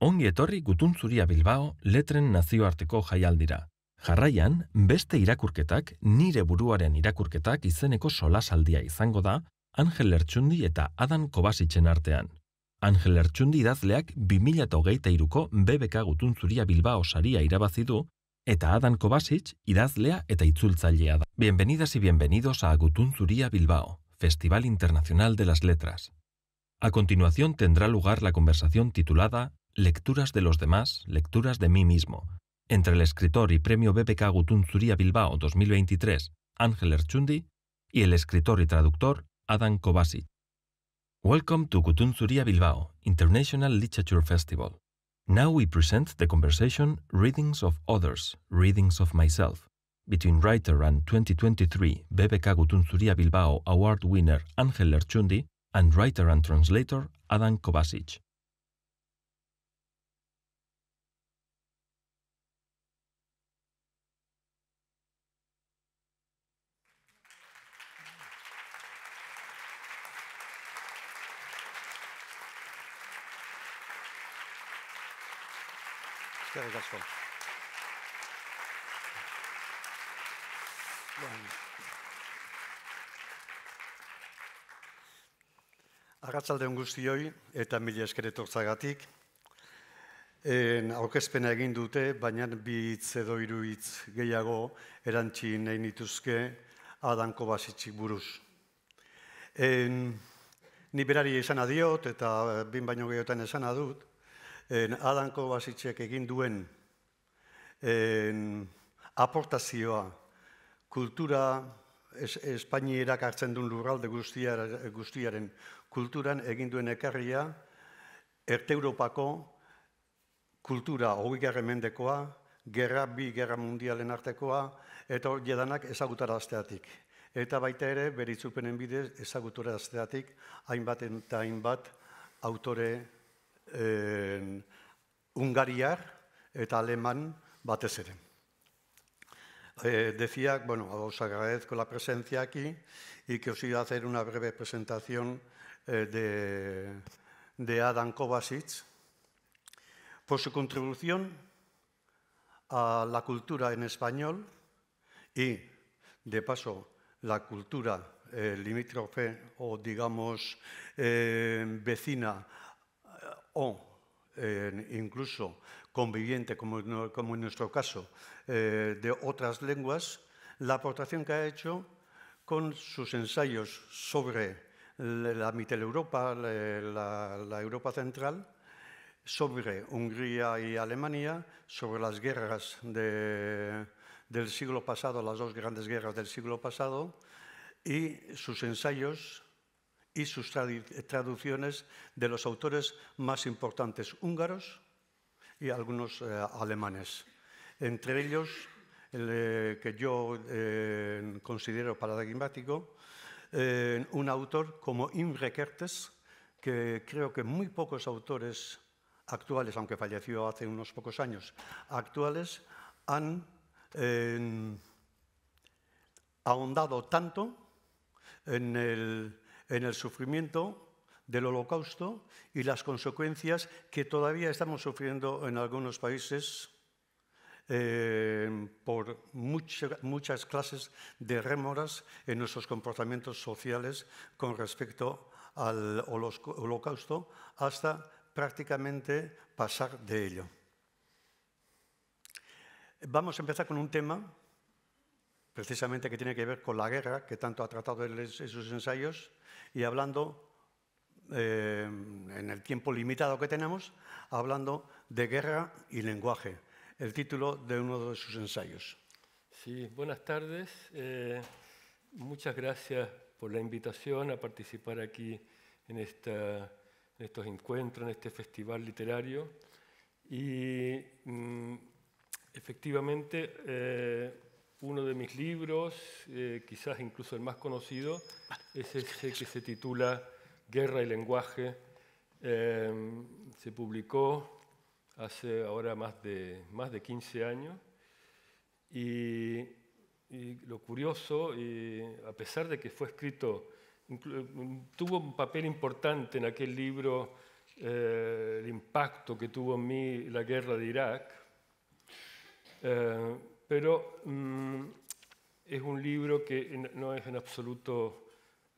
Ongi etorri gutuntzuria Bilbao letren nazioarteko jaialdira. Jarraian, beste irakurketak, nire buruaren irakurketak izeneko solasaldia izango da, Angel Ertsundi eta Adan Kobasitzen artean. Angel Ertsundi idazleak 2008ko BBK gutuntzuria Bilbao saria irabazi du, eta Adan Kobasitz idazlea eta itzultzailea da. Bienvenidas y bienvenidos a Gutuntzuria Bilbao, Festival Internacional de las Letras. A continuación tendrá lugar la conversación titulada lecturas de los demás, lecturas de mí mismo, entre el escritor y premio BBK Gutunzuria Bilbao 2023, Ángel Erchundi, y el escritor y traductor Adam Kovacic. Welcome to Gutunzuria Bilbao International Literature Festival. Now we present the conversation Readings of Others, Readings of Myself, between writer and 2023 BBK Gutunzuria Bilbao Award winner Ángel Erchundi and writer and translator Adam Kovacic. eskerrik asko. Arratzalde guztioi eta mila eskeretortzagatik. En, Aukezpena egin dute, baina bi hitz edo hiru hitz gehiago erantzi nahi nituzke adanko basitzik buruz. Niberari ni berari esan adiot eta eh, bin baino gehiotan esan adut, adanko basitxek egin duen aportazioa kultura Espaini hartzen duen lurralde guztiaren kulturan egin duen ekarria Erte Europako kultura hori mendekoa, gerra bi gerra mundialen artekoa, eta hori edanak ezagutara azteatik. Eta baita ere, beritzupenen bidez ezagutara azteatik, hainbat eta hainbat autore e, hungariar eta alemán batez ere. Eh, decía, bueno, os agradezco la presencia aquí y que os iba a hacer una breve presentación eh, de, de Adam Kovacic por su contribución a la cultura en español y, de paso, la cultura eh, limítrofe o, digamos, eh, vecina o eh, incluso conviviente, como, en nuestro caso, eh, de otras lenguas, la aportación que ha hecho con sus ensayos sobre la Mitteleuropa, la, Europa Central, sobre Hungría y Alemania, sobre las guerras del siglo pasado, las dos grandes guerras del siglo pasado, y sus ensayos y sus traducciones de los autores más importantes húngaros y algunos eh, alemanes. Entre ellos, el eh, que yo eh, considero paradigmático, un autor como Imre Kertes, que creo que muy pocos autores actuales, aunque falleció hace unos pocos años, actuales, han ahondado tanto en el en el sufrimiento del holocausto y las consecuencias que todavía estamos sufriendo en algunos países eh, por muchas clases de rémoras en nuestros comportamientos sociales con respecto al holocausto hasta prácticamente pasar de ello. Vamos a empezar con un tema precisamente que tiene que ver con la guerra, que tanto ha tratado en sus ensayos, y hablando, eh, en el tiempo limitado que tenemos, hablando de guerra y lenguaje, el título de uno de sus ensayos. Sí, buenas tardes. Eh, muchas gracias por la invitación a participar aquí en, esta, estos encuentros, en este festival literario. Y mm, efectivamente, eh, uno de mis libros, eh, quizás incluso el más conocido, es ese que se titula Guerra y Lenguaje. Eh, se publicó hace ahora más de, más de 15 años y, lo curioso, a pesar de que fue escrito, tuvo un papel importante en aquel libro eh, el impacto que tuvo en mí la guerra de Irak, pero mm, es un libro que no es en absoluto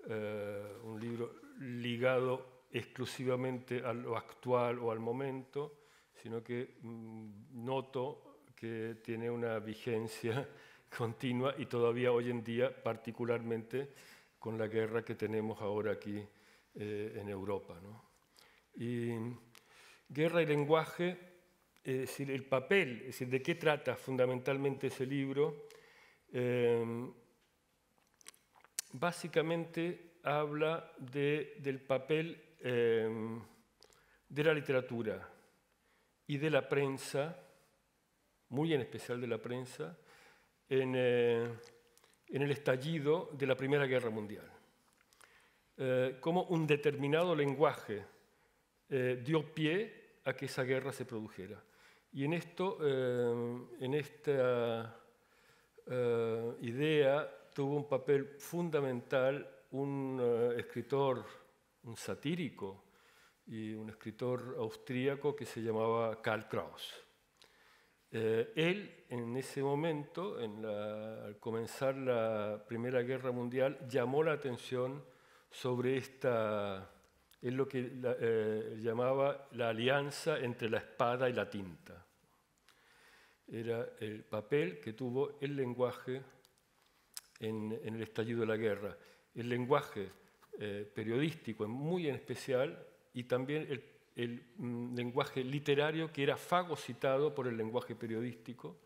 eh, un libro ligado exclusivamente a lo actual o al momento, sino que mm, noto que tiene una vigencia continua y todavía hoy en día, particularmente con la guerra que tenemos ahora aquí eh, en Europa. Mm, guerra y lenguaje el papel, es decir, de qué trata fundamentalmente ese libro, em, básicamente habla del papel em, de la literatura y de la prensa, muy en especial de la prensa, en, eh, en el estallido de la Primera Guerra Mundial. Eh, cómo un determinado lenguaje eh, dio pie a que esa guerra se produjera. Y en, esto, eh, en esta eh, idea tuvo un papel fundamental un eh, escritor, un satírico y un escritor austríaco que se llamaba Karl Kraus. él, en ese momento, al comenzar la Primera Guerra Mundial, llamó la atención sobre esta es lo que eh, llamaba la alianza entre la espada y la tinta. Era el papel que tuvo el lenguaje en, el estallido de la guerra. El lenguaje eh, periodístico muy en especial y también el, mm, lenguaje literario que era fagocitado por el lenguaje periodístico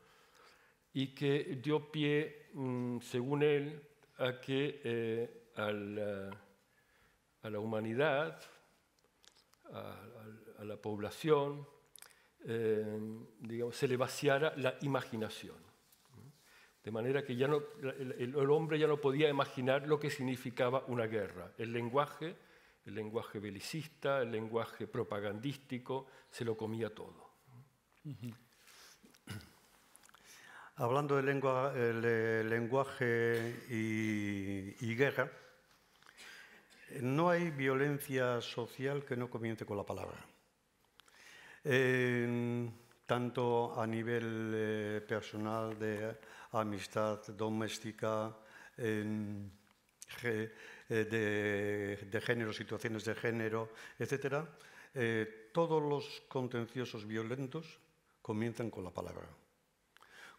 y que dio pie, mm, según él, a que eh, al a la humanidad, a, la población, eh, se le vaciara la imaginación. De manera que ya no, el, hombre ya no podía imaginar lo que significaba una guerra. El lenguaje, el lenguaje belicista, el lenguaje propagandístico, se lo comía todo. Hablando de eh, lenguaje y guerra, no hay violencia social que no comience con la palabra. tanto a nivel eh, personal de amistad doméstica, eh, de, de, género, situaciones de género, etc. Eh, todos los contenciosos violentos comienzan con la palabra,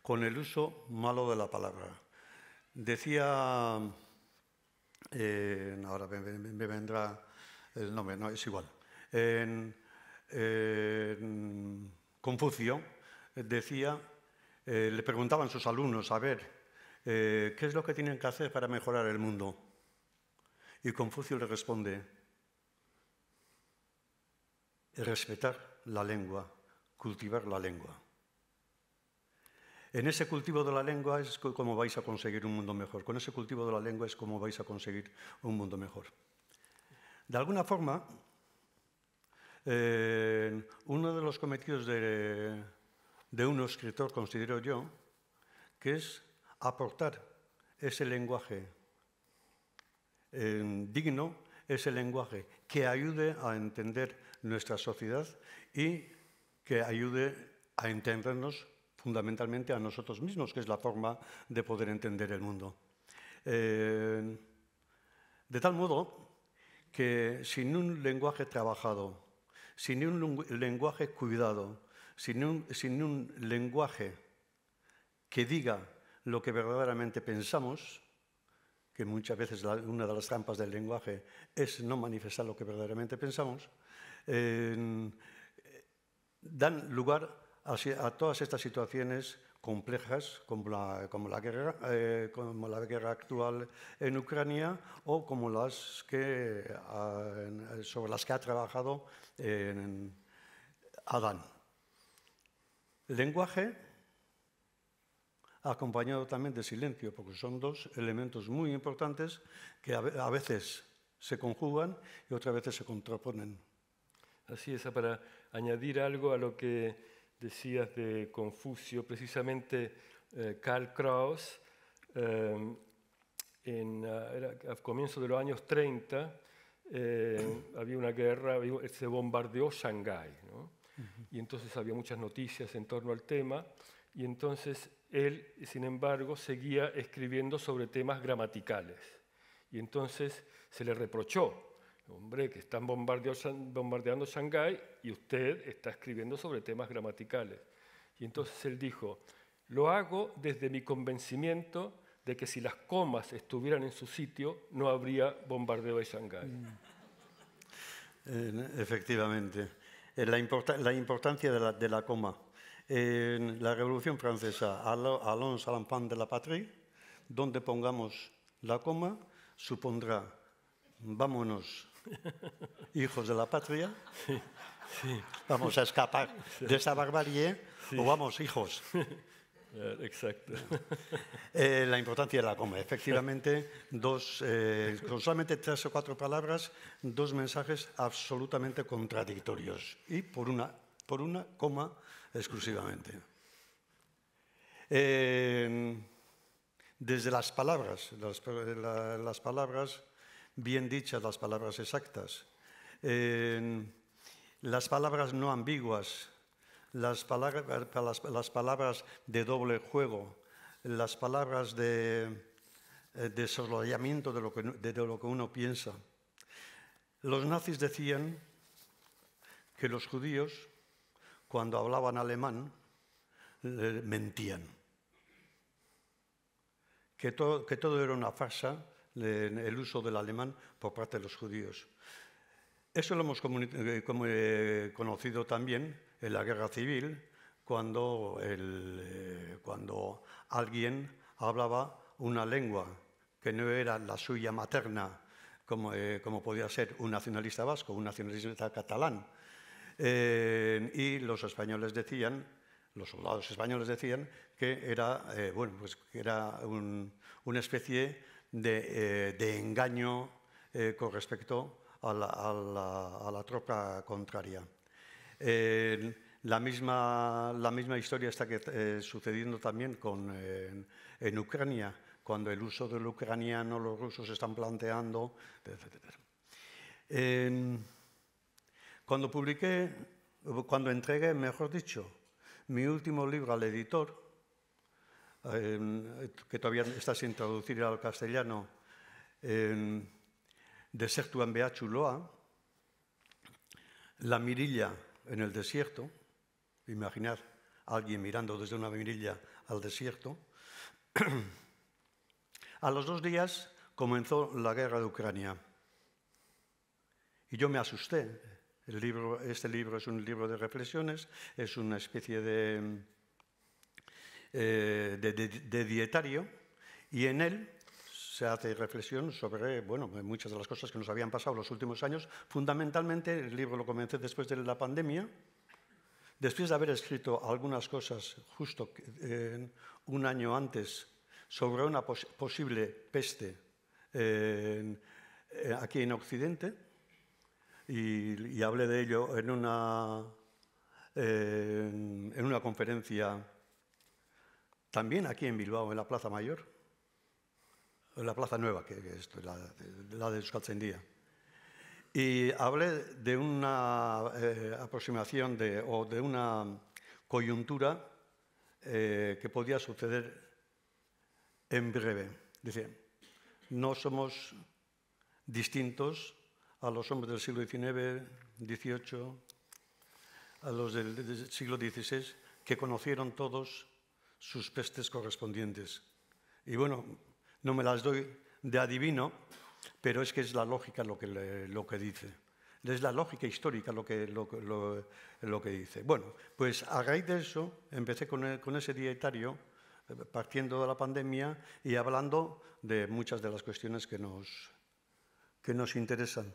con el uso malo de la palabra. Decía ahora me, vendrá el nombre, no, es igual. Confucio eh, decía, eh, le preguntaban sus alumnos, a ver, eh, ¿qué es lo que tienen que hacer para mejorar el mundo? Y Confucio le responde, respetar la lengua, cultivar la lengua. En ese cultivo de la lengua es como vais a conseguir un mundo mejor. Con ese cultivo de la lengua es como vais a conseguir un mundo mejor. De alguna forma, eh, uno de los cometidos de, un escritor, considero yo, que es aportar ese lenguaje eh, digno, ese lenguaje que ayude a entender nuestra sociedad y que ayude a entendernos fundamentalmente a nosotros mismos, que es la forma de poder entender el mundo. Eh, de tal modo que sin un lenguaje trabajado, sin un lenguaje cuidado, sin un, sin un lenguaje que diga lo que verdaderamente pensamos, que muchas veces una de las trampas del lenguaje es no manifestar lo que verdaderamente pensamos, eh, dan lugar a a, todas estas situaciones complejas como la, como la guerra, eh, como la guerra actual en Ucrania o como las que, ah, eh, sobre las que ha trabajado en Adán. Lenguaje acompañado también de silencio, porque son dos elementos muy importantes que a veces se conjugan y otras veces se contraponen. Así es, para añadir algo a lo que decías de Confucio, precisamente eh, Karl Kraus, em, en, ah, a comienzos de los años 30, em, había una guerra, se bombardeó Shanghái, y entonces había muchas noticias en torno al tema, y entonces él, sin embargo, seguía escribiendo sobre temas gramaticales, y entonces se le reprochó Hombre, que están bombardeando Shanghái y usted está escribiendo sobre temas gramaticales. Y entonces él dijo, lo hago desde mi convencimiento de que si las comas estuvieran en su sitio, no habría bombardeo de Shanghái. efectivamente, la, importancia de la, coma. En la Revolución Francesa, Alonso Alampán de la Patria, donde pongamos la coma, supondrá, vámonos hijos de la patria, vamos a escapar de esa barbarie o vamos, hijos. Exacto. Eh, la importancia de la coma. Efectivamente, dos, eh, con solamente tres o cuatro palabras, dos mensajes absolutamente contradictorios y por una, por una coma exclusivamente. Eh, desde las palabras, las palabras bien dichas las palabras exactas, las palabras no ambiguas, las palabras, de doble juego, las palabras de eh, desarrollamiento de lo, que, uno piensa. Los nazis decían que los judíos, cuando hablaban alemán, eh, mentían, que todo era una farsa el uso del alemán por parte de los judíos. Eso lo hemos eh, eh, conocido también en la guerra civil, cuando, eh, cuando alguien hablaba una lengua que no era la suya materna, como, como podía ser un nacionalista vasco, un nacionalista catalán. y los españoles decían, los soldados españoles decían que era, bueno, pues era una especie eh, de, engaño eh, con respecto a la, tropa contraria. la, misma, la misma historia está que, eh, sucediendo también con, en, en Ucrania, cuando el uso del ucraniano los rusos están planteando, etc. cuando publiqué, cuando entregué, mejor dicho, mi último libro al editor, Em, que todavía está sin traducir al castellano, eh, em, Desertu en Beachuloa, La mirilla en el desierto, imaginar a alguien mirando desde una mirilla al desierto. a los dos días comenzó la guerra de Ucrania. Y yo me asusté. El libro, este libro es un libro de reflexiones, es una especie de eh, de, dietario y en él se hace reflexión sobre bueno, muchas de las cosas que nos habían pasado los últimos años. Fundamentalmente, el libro lo comencé después de la pandemia, después de haber escrito algunas cosas justo eh, un año antes sobre una posible peste eh, aquí en Occidente, y, hablé de ello en una, en una conferencia también aquí en Bilbao, en la Plaza Mayor, en la Plaza Nueva, que es la, la de Euskaltzendía. Y hablé de una eh, aproximación o de una coyuntura eh, que podía suceder en breve. Dice, no somos distintos a los hombres del siglo XIX, XVIII, a los del siglo XVI, que conocieron todos sus pestes correspondientes. Y bueno, no me las doy de adivino, pero es que es la lógica lo que, lo que dice. Es la lógica histórica lo que, lo, lo, que dice. Bueno, pues a raíz de eso empecé con, con ese dietario, eh, partiendo de la pandemia y hablando de muchas de las cuestiones que nos, que nos interesan.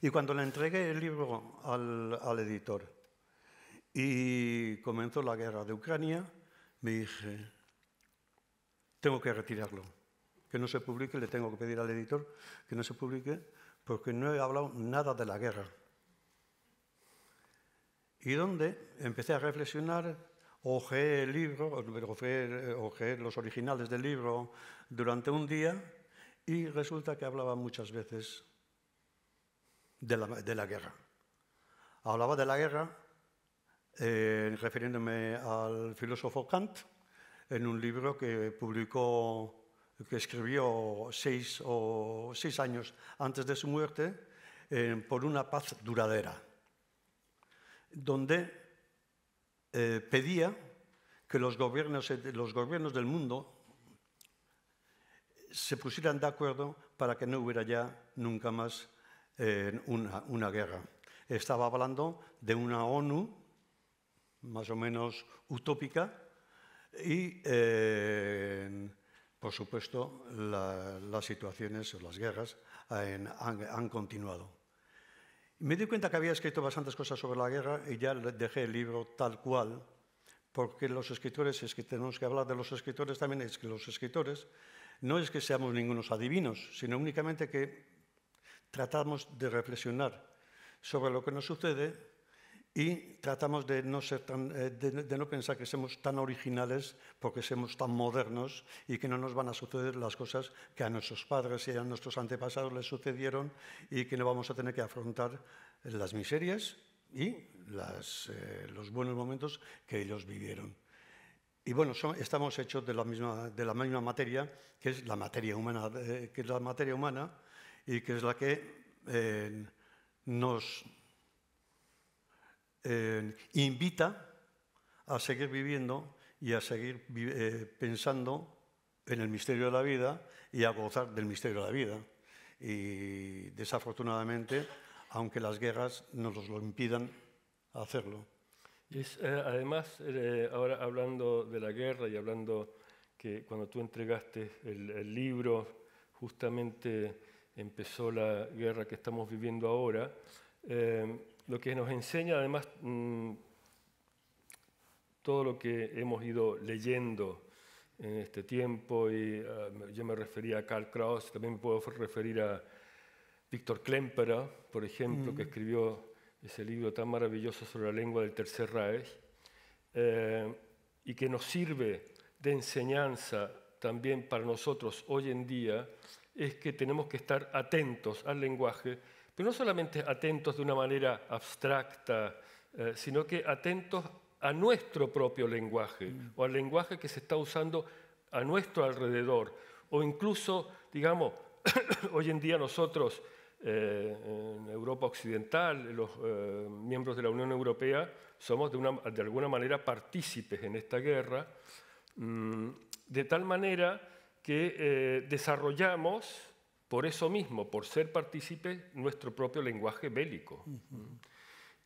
Y cuando le entregué el libro al, al editor y comenzó la guerra de Ucrania, me dije, tengo que retirarlo, que no se publique, le tengo que pedir al editor que no se publique, porque no he hablado nada de la guerra. Y donde empecé a reflexionar, ojeé el libro, ojeé, los originales del libro durante un día y resulta que hablaba muchas veces de la, de la guerra. Hablaba de la guerra eh, refiriéndome al filósofo Kant, en un libro que publicó, que escribió seis, o, seis años antes de su muerte, por una paz duradera, donde eh, pedía que los gobiernos, del mundo se pusieran de acuerdo para que no hubiera ya nunca más eh, una, una guerra. Estaba hablando de una ONU más o menos utópica y, eh, por supuesto, las situaciones o las guerras han, han continuado. Me di cuenta que había escrito bastantes cosas sobre la guerra y ya dejé el libro tal cual, porque los escritores, es que tenemos que hablar de los escritores también, es que los escritores no es que seamos ningunos adivinos, sino únicamente que tratamos de reflexionar sobre lo que nos sucede y tratamos de no, ser eh, de, no pensar que somos tan originales porque somos tan modernos y que no nos van a suceder las cosas que a nuestros padres y a nuestros antepasados les sucedieron y que no vamos a tener que afrontar las miserias y las, eh, los buenos momentos que ellos vivieron. Y bueno, estamos hechos de la, misma, de la misma materia, que es la materia humana, eh, que es la materia humana y que es la que nos eh, invita a seguir viviendo y a seguir eh, pensando en el misterio de la vida y a gozar del misterio de la vida. Y desafortunadamente, aunque las guerras nos lo impidan hacerlo. Y eh, además, ahora hablando de la guerra y hablando que cuando tú entregaste el, libro, justamente empezó la guerra que estamos viviendo ahora, lo que nos enseña además mm, todo lo que hemos ido leyendo en este tiempo, y ah, yo me refería a Karl Kraus, también me puedo referir a Víctor Klemperer, por ejemplo, que mm. escribió ese libro tan maravilloso sobre la lengua del Tercer Reich, eh, y que nos sirve de enseñanza también para nosotros hoy en día, es que tenemos que estar atentos al lenguaje pero no solamente atentos de una manera abstracta, eh, sino que atentos a nuestro propio lenguaje o al lenguaje que se está usando a nuestro alrededor. O incluso, digamos, hoy en día nosotros, eh, en Europa Occidental, los eh, miembros de la Unión Europea, somos de, una, de alguna manera partícipes en esta guerra, mm, de tal manera que desarrollamos por eso mismo, por ser partícipe nuestro propio lenguaje bélico.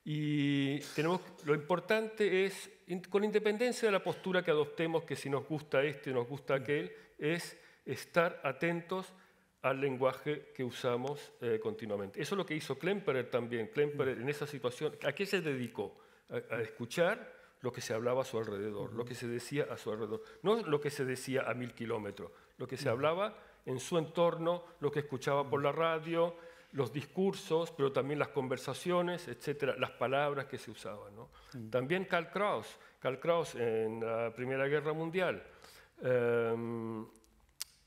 Y tenemos, lo importante es, con independencia de la postura que adoptemos, que si nos gusta este nos gusta aquel, es estar atentos al lenguaje que usamos eh, continuamente. Eso es lo que hizo Klemperer también. Klemperer en esa situación, ¿a qué se dedicó? A, escuchar lo que se hablaba a su alrededor, lo que se decía a su alrededor, no lo que se decía a mil kilómetros, lo que se hablaba en su entorno, lo que escuchaba por la radio, los discursos, pero también las conversaciones, etcétera, las palabras que se usaban. También Karl Kraus, Karl Kraus en la Primera Guerra Mundial, em,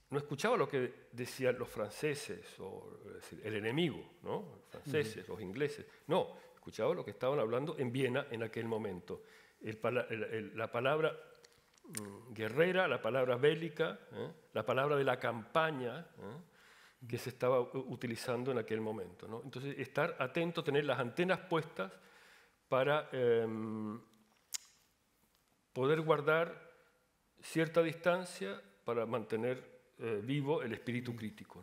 no escuchaba lo que decían los franceses o el enemigo, ¿no? los franceses, los ingleses, no, escuchaba lo que estaban hablando en Viena en aquel momento. la palabra Mm, guerrera, la palabra bélica, ¿eh? la palabra de la campaña ¿eh? que se estaba utilizando en aquel momento. Entonces, estar atento, tener las antenas puestas para em, poder guardar cierta distancia para mantener eh, vivo el espíritu crítico.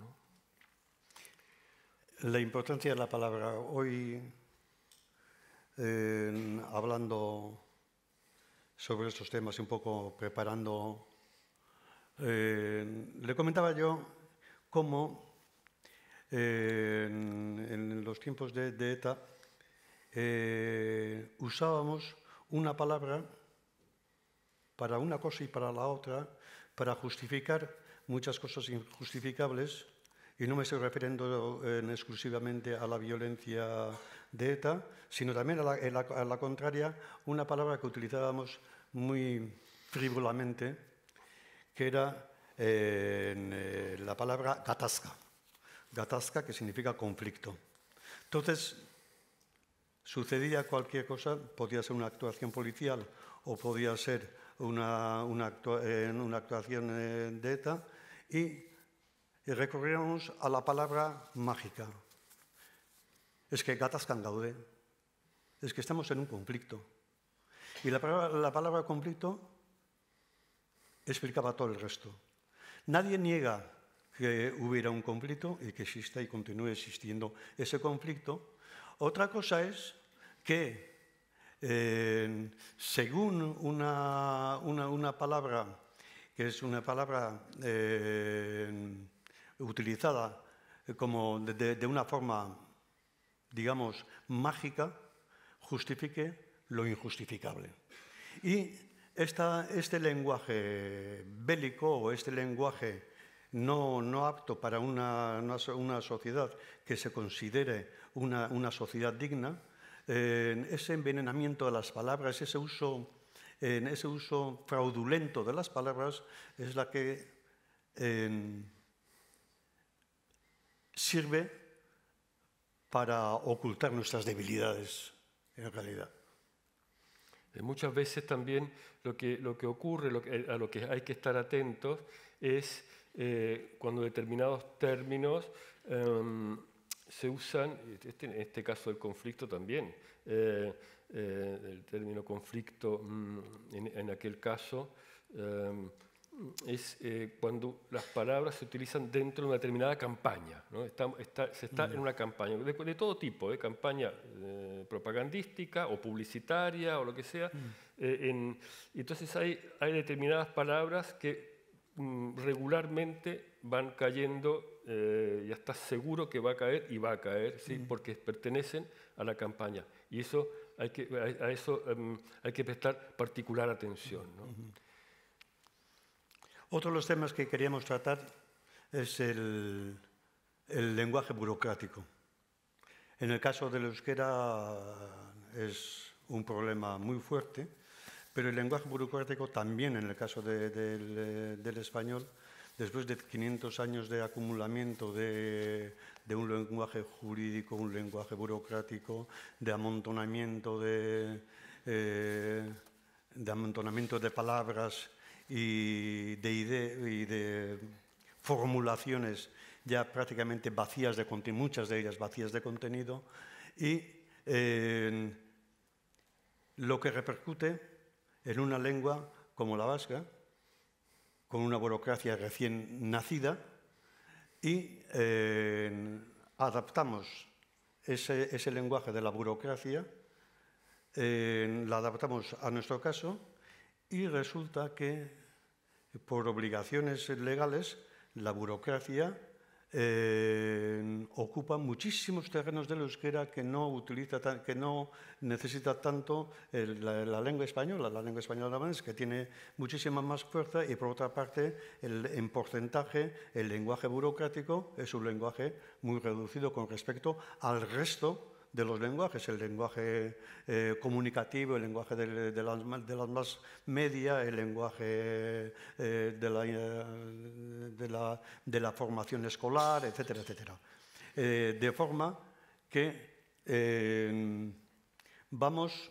La importancia de la palabra. Hoy, hablando sobre estos temas un poco preparando, eh, le comentaba yo cómo eh, en, los tiempos de, ETA eh, usábamos una palabra para una cosa y para la otra, para justificar muchas cosas injustificables, y no me estoy refiriendo exclusivamente a la violencia de ETA, sino también a la, contraria una palabra que utilizábamos muy frívolamente, que era eh, la palabra gatasca. que significa conflicto. Entonces, sucedía cualquier cosa, podía ser una actuación policial o podía ser una, actuación eh, de ETA, y, y a la palabra mágica, es que gatas gaude, es que estamos en un conflicto. Y la palabra, conflicto explicaba todo el resto. Nadie niega que hubiera un conflicto y que exista y continúe existiendo ese conflicto. Otra cosa es que, eh, según una, palabra, que es una palabra eh, utilizada como de una forma digamos, mágica justifique lo injustificable. Y este lenguaje bélico o este lenguaje no, apto para una, sociedad que se considere una, sociedad digna, ese envenenamiento de las palabras, ese uso, ese uso fraudulento de las palabras es la que sirve para ocultar nuestras debilidades en la realidad. Eh, muchas veces también lo que, lo que ocurre, a lo que hay que estar atentos, es eh, cuando determinados términos em, se usan, este, en este caso el conflicto también, eh, el término conflicto mm, en, en aquel caso em, es eh, cuando las palabras se utilizan dentro de una determinada campaña. se está en una campaña de, todo tipo, de ¿eh? campaña eh, propagandística o publicitaria o lo que sea. Mm. entonces hay, determinadas palabras que mm, regularmente van cayendo, ya estás seguro que va a caer y va a caer, ¿sí? Mm. porque pertenecen a la campaña. Y eso hay que, a, eso em, hay que prestar particular atención. Otro de los temas que queríamos tratar es el, lenguaje burocrático. En el caso del euskera es un problema muy fuerte, pero el lenguaje burocrático también en el caso del, español, después de 500 años de acumulamiento de, un lenguaje jurídico, un lenguaje burocrático, de amontonamiento de, eh, amontonamiento de palabras y de, formulaciones ya prácticamente vacías de contenido, muchas de ellas vacías de contenido, y lo que repercute en una lengua como la vasca, con una burocracia recién nacida, y adaptamos ese, lenguaje de la burocracia, la adaptamos a nuestro caso, y resulta que por obligaciones legales, la burocracia eh, ocupa muchísimos terrenos del euskera que no, utiliza que no necesita tanto la, lengua española. La lengua española es que tiene muchísima más fuerza y por otra parte, en porcentaje, el lenguaje burocrático es un lenguaje muy reducido con respecto al resto de los lenguajes, el lenguaje eh, comunicativo, el lenguaje de, las, más media, el lenguaje eh, eh, de, la, formación escolar, etcétera, etcétera. de forma que vamos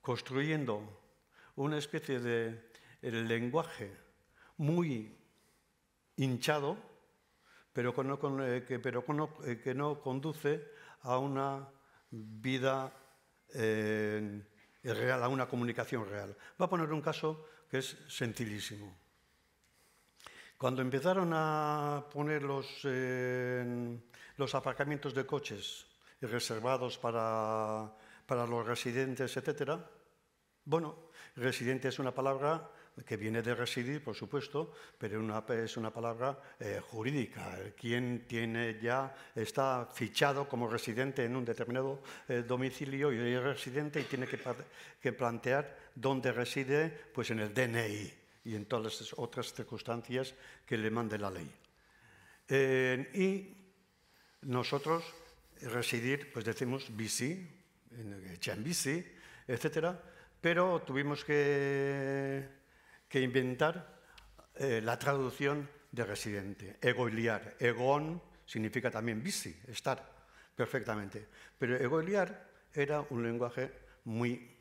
construyendo una especie de lenguaje muy hinchado, pero, que, pero que no conduce a una vida eh, real, a una comunicación real. Va a poner un caso que es sencillísimo. Cuando empezaron a poner los, eh, los aparcamientos de coches reservados para, para los residentes, etc., bueno, residente es una palabra que viene de residir, por supuesto, pero una, es una palabra eh, jurídica. Quien tiene ya está fichado como residente en un determinado eh, domicilio y es residente y tiene que, que, plantear dónde reside, pues en el DNI y en todas las otras circunstancias que le mande la ley. y nosotros residir, pues decimos BC, en BC, etcétera, pero tuvimos que que inventar eh, la traducción de residente. Egoiliar, egon significa también bici, estar, perfectamente. Pero egoiliar era un lenguaje muy...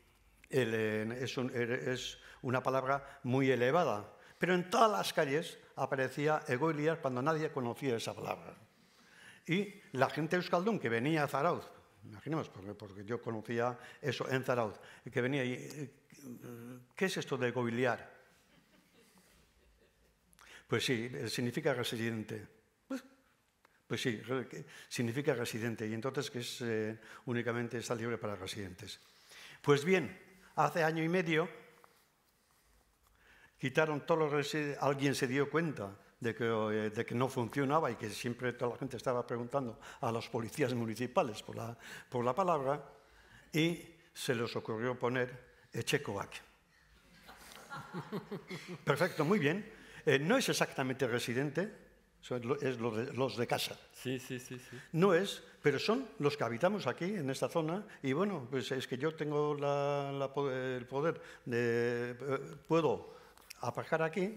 Er, es, una palabra muy elevada, pero en todas las calles aparecía egoiliar cuando nadie conocía esa palabra. Y la gente euskaldun que venía a Zarauz, imaginemos, porque, yo conocía eso en Zarauz, que venía y, eh, ¿qué es esto de egoiliar? Pues sí, eh, significa residente. Pues, pues sí, significa residente y entonces que es eh, únicamente está libre para residentes. Pues bien, hace año y medio quitaron todos los residentes, alguien se dio cuenta eh, de que, no funcionaba y que siempre toda la gente estaba preguntando a los policías municipales por la, palabra y se les ocurrió poner Echecoac. Perfecto, muy bien. Eh, no es exactamente residente, son es los de casa. Sí, sí, sí, sí, No es, pero son los que habitamos aquí, en esta zona, y bueno, pues es que yo tengo el poder de... Eh, puedo aparcar aquí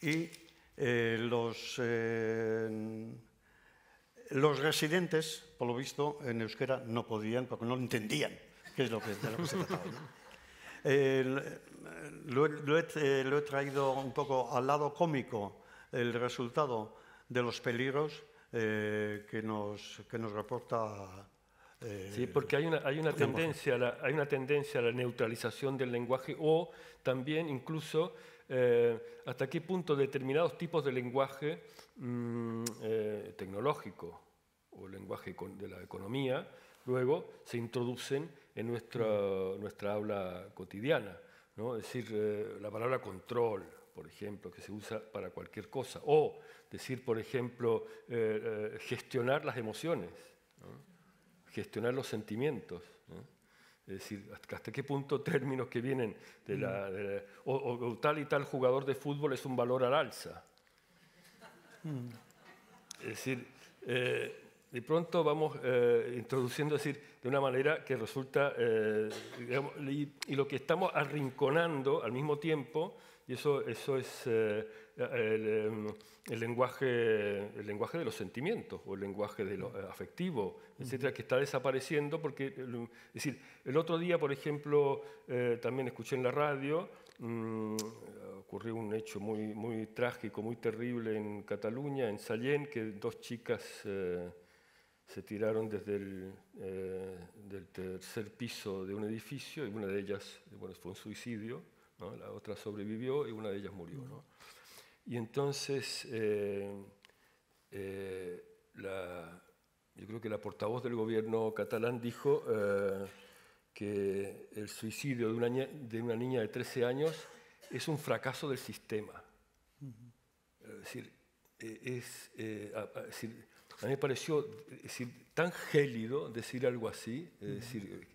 y eh, los, los residentes, por lo visto, en euskera no podían porque no entendían qué es lo que, lo se trataba. Eh, lo, he, traído un poco al lado cómico, el resultado de los peligros eh, que, nos, reporta. Eh, sí, porque hay una, hay, una tendencia a la, hay una tendencia a la neutralización del lenguaje o también incluso hasta qué punto determinados tipos de lenguaje mm, tecnológico o lenguaje de la economía luego se introducen en nuestra, nuestra habla cotidiana. Es decir, eh, la palabra control, por ejemplo, que se usa para cualquier cosa. O decir, por ejemplo, eh, eh, gestionar las emociones, gestionar los sentimientos. Es decir, hasta qué punto términos que vienen de la... o, tal y tal jugador de fútbol es un valor al alza. Mm. Es decir, de pronto vamos introduciendo, decir, de una manera que resulta, eh, y, lo que estamos arrinconando al mismo tiempo, y eso, eso es eh, em, el, lenguaje, el lenguaje de los sentimientos o el lenguaje de lo eh, afectivo, etcétera, que está desapareciendo porque, em, decir, el otro día, por ejemplo, también escuché en la radio, mm, ocurrió un hecho muy, muy trágico, muy terrible en Cataluña, en Sallent, que dos chicas se tiraron desde el eh, tercer piso de un edificio y una de ellas, bueno, fue un suicidio, la otra sobrevivió y una de ellas murió. Y entonces, eh, eh, yo creo que la portavoz del gobierno catalán dijo que el suicidio de una, de una niña de 13 años es un fracaso del sistema. Es decir, es, a mí me pareció decir, eh, tan gélido decir algo así, es decir,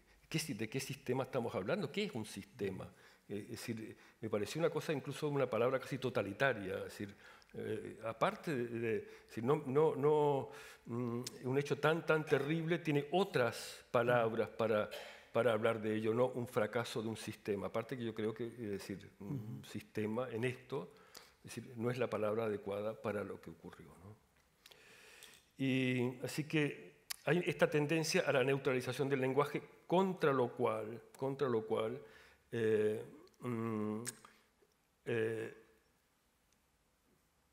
¿de qué sistema estamos hablando? ¿Qué es un sistema? Es decir, me pareció una cosa, incluso una palabra casi totalitaria, es decir, eh, aparte de, no, no, mm, un hecho tan, tan terrible, tiene otras palabras para, para hablar de ello, no un fracaso de un sistema. Aparte que yo creo que decir, un sistema en esto decir, no es la palabra adecuada para lo que ocurrió. ¿no? Y, así que hay esta tendencia a la neutralización del lenguaje, contra lo cual, contra lo cual eh, mm, eh,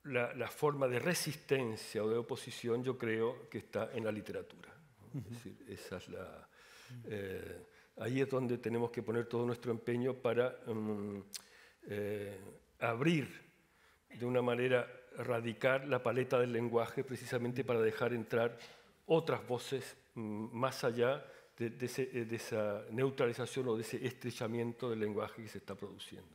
la, forma de resistencia o de oposición yo creo que está en la literatura. esa es la, eh, ahí es donde tenemos que poner todo nuestro empeño para mm, abrir de una manera radicar la paleta del lenguaje precisamente para dejar entrar otras voces mm, más allá eh, de, esa neutralización o de ese estrechamiento del lenguaje que se está produciendo.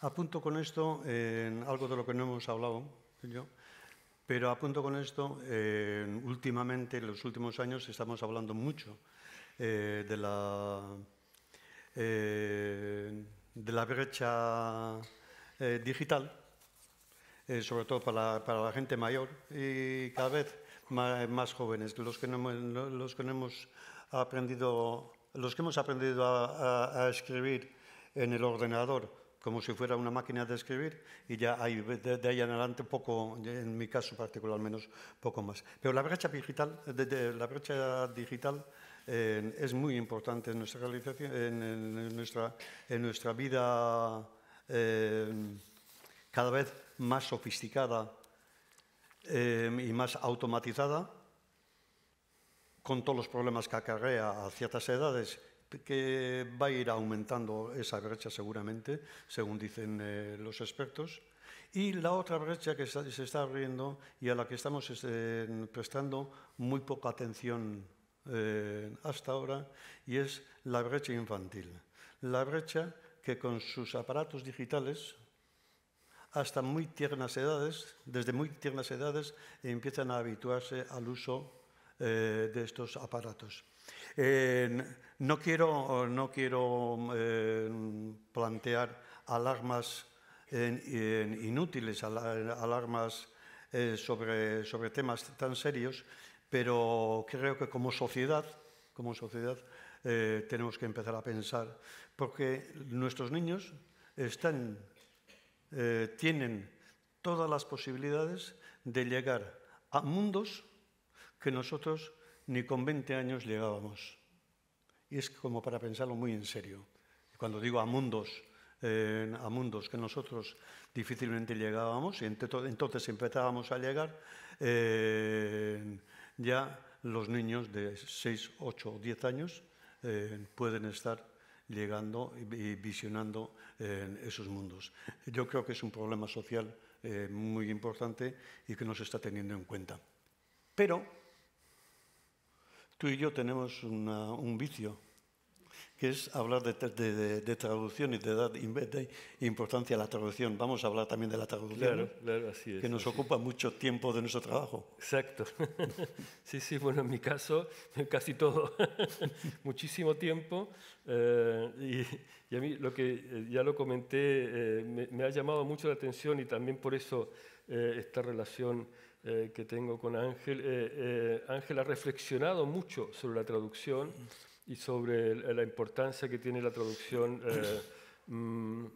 Apunto con esto en algo de lo que no hemos hablado yo, pero apunto con esto, últimamente, en los últimos años, estamos hablando mucho eh, de, la, eh, de la brecha digital eh, sobre todo para, para, la gente mayor y cada vez más, jóvenes, los que, los que hemos aprendido, los que hemos aprendido a, escribir en el ordenador como si fuera una máquina de escribir y ya hay, de, ahí en adelante poco, en mi caso particular al menos, poco más. Pero la brecha digital, la brecha digital eh, es muy importante en nuestra realización, nuestra, en nuestra vida eh, cada vez más sofisticada em, y más automatizada, con todos los problemas que acarrea a ciertas edades, que va a ir aumentando esa brecha seguramente, según dicen eh, los expertos. Y la otra brecha que se está abriendo y a la que estamos este, prestando muy poca atención eh, hasta ahora, y es la brecha infantil. La brecha que con sus aparatos digitales, hasta muy tiernas edades, desde muy tiernas edades, empiezan a habituarse al uso eh, de estos aparatos. Eh, no quiero, no quiero eh, plantear alarmas inútiles, alarmas sobre, sobre temas tan serios, pero creo que como sociedad, como sociedad tenemos que empezar a pensar, porque nuestros niños están eh, tienen todas las posibilidades de llegar a mundos que nosotros ni con 20 años llegábamos. Y es como para pensarlo muy en serio. Cuando digo a mundos, eh, a mundos que nosotros difícilmente llegábamos, y entonces empezábamos a llegar eh, ya los niños de 6, 8 o 10 años pueden estar llegando y visionando eh, esos mundos. Yo creo que es un problema social eh, muy importante y que no se está teniendo en cuenta. Pero tú y yo tenemos un vicio que es hablar de, de, traducción y de dar importancia a la traducción. Vamos a hablar también de la traducción, que nos ocupa mucho tiempo de nuestro trabajo. Exacto. sí, sí, bueno, en mi caso, casi todo, muchísimo tiempo. Eh, y, a mí lo que eh, ya lo comenté, eh, me, ha llamado mucho la atención y también por eso esta relación que tengo con Ángel. Ángel ha reflexionado mucho sobre la traducción. Mm y sobre la importancia que tiene la traducción eh, mm,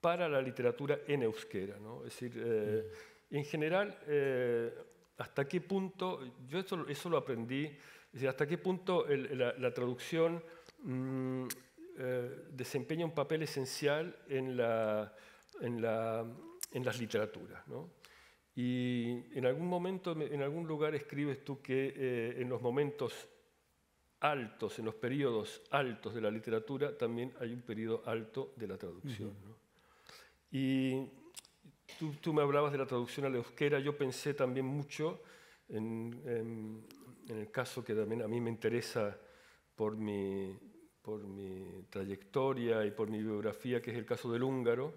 para la literatura en euskera. ¿no? Es decir, eh, mm. en general, eh, hasta qué punto, yo eso, eso lo aprendí, es decir, hasta qué punto la, traducción mm, desempeña un papel esencial en, la, en, la, en las literaturas. ¿no? Y en algún momento, en algún lugar escribes tú que en los momentos altos, en los periodos altos de la literatura, también hay un periodo alto de la traducción. Y tú, me hablabas de la traducción al euskera, yo pensé también mucho en, el caso que también a mí me interesa por mi, por mi trayectoria y por mi biografía, que es el caso del húngaro.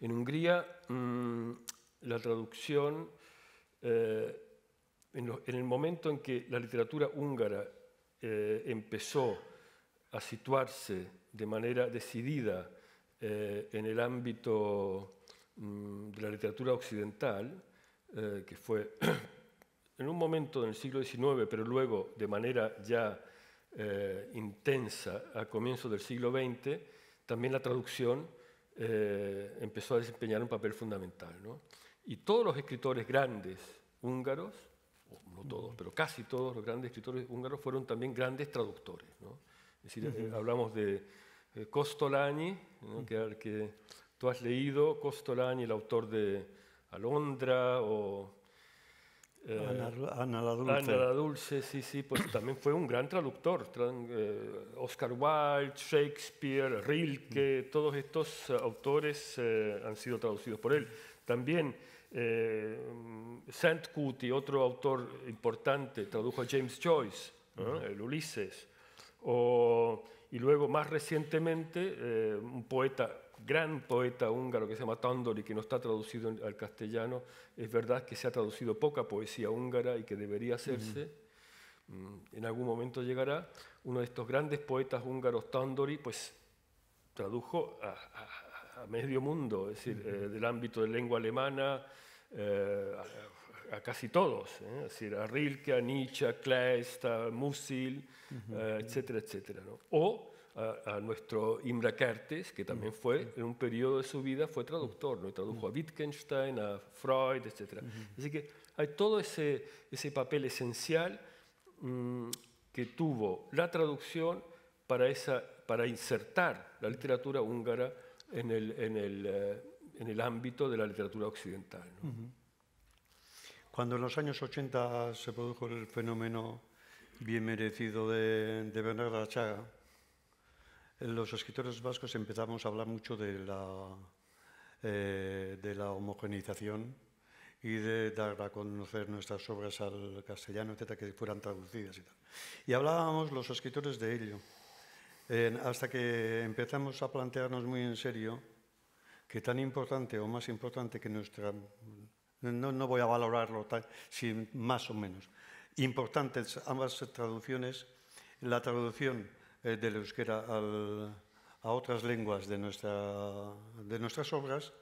En Hungría mm, la traducción... Eh, en, el momento en que la literatura húngara eh, empezó a situarse de manera decidida eh, en el ámbito mm, de la literatura occidental, eh, que fue en un momento del siglo XIX, pero luego de manera ya intensa a comienzos del siglo XX, también la traducción empezó a desempeñar un papel fundamental. Y todos los escritores grandes húngaros no todos, pero casi todos los grandes escritores húngaros fueron también grandes traductores. ¿no? Es decir, eh, hablamos de Kostolányi, eh, que, tú has leído, Kostolányi, el autor de Alondra o... Eh, Ana, la Dulce. Ana la Dulce, sí, sí, pues también fue un gran traductor. Oscar Wilde, Shakespeare, Rilke, todos estos autores han sido traducidos por él. También eh, kuti, otro autor importante tradujo a James Joyce, el Ulises. y luego, más recientemente, eh, un poeta, gran poeta húngaro que se llama Tándori, que no está traducido al castellano. Es verdad que se ha traducido poca poesía húngara y que debería hacerse. Mm, en algún momento llegará, uno de estos grandes poetas húngaros, Tándori, pues tradujo a, a medio mundo, es decir, eh, del ámbito de lengua alemana eh, a, casi todos, ¿eh? es decir, a Rilke, a Nietzsche, a Kleist, a Musil, etcétera, etcétera. O a, nuestro Imre Kertész, que también fue, en un periodo de su vida, fue traductor, ¿no? tradujo a Wittgenstein, a Freud, etcétera. Así que hay todo ese, ese papel esencial mm, que tuvo la traducción para, esa, para insertar la literatura húngara eh, en el, ámbito de la literatura occidental. Cuando en los años 80 se produjo el fenómeno bien merecido de, de Bernard Achaga, los escritores vascos empezamos a hablar mucho de la, eh, de la homogenización y de dar a conocer nuestras obras al castellano, etcétera, que fueran traducidas y tal. Y hablábamos los escritores de ello hasta que empezamos a plantearnos muy en serio que tan importante o más importante que nuestra... No, no voy a valorarlo tal, sin más o menos. Importantes ambas traducciones, la traducción de eh, del euskera a otras lenguas de, nuestra, de nuestras obras,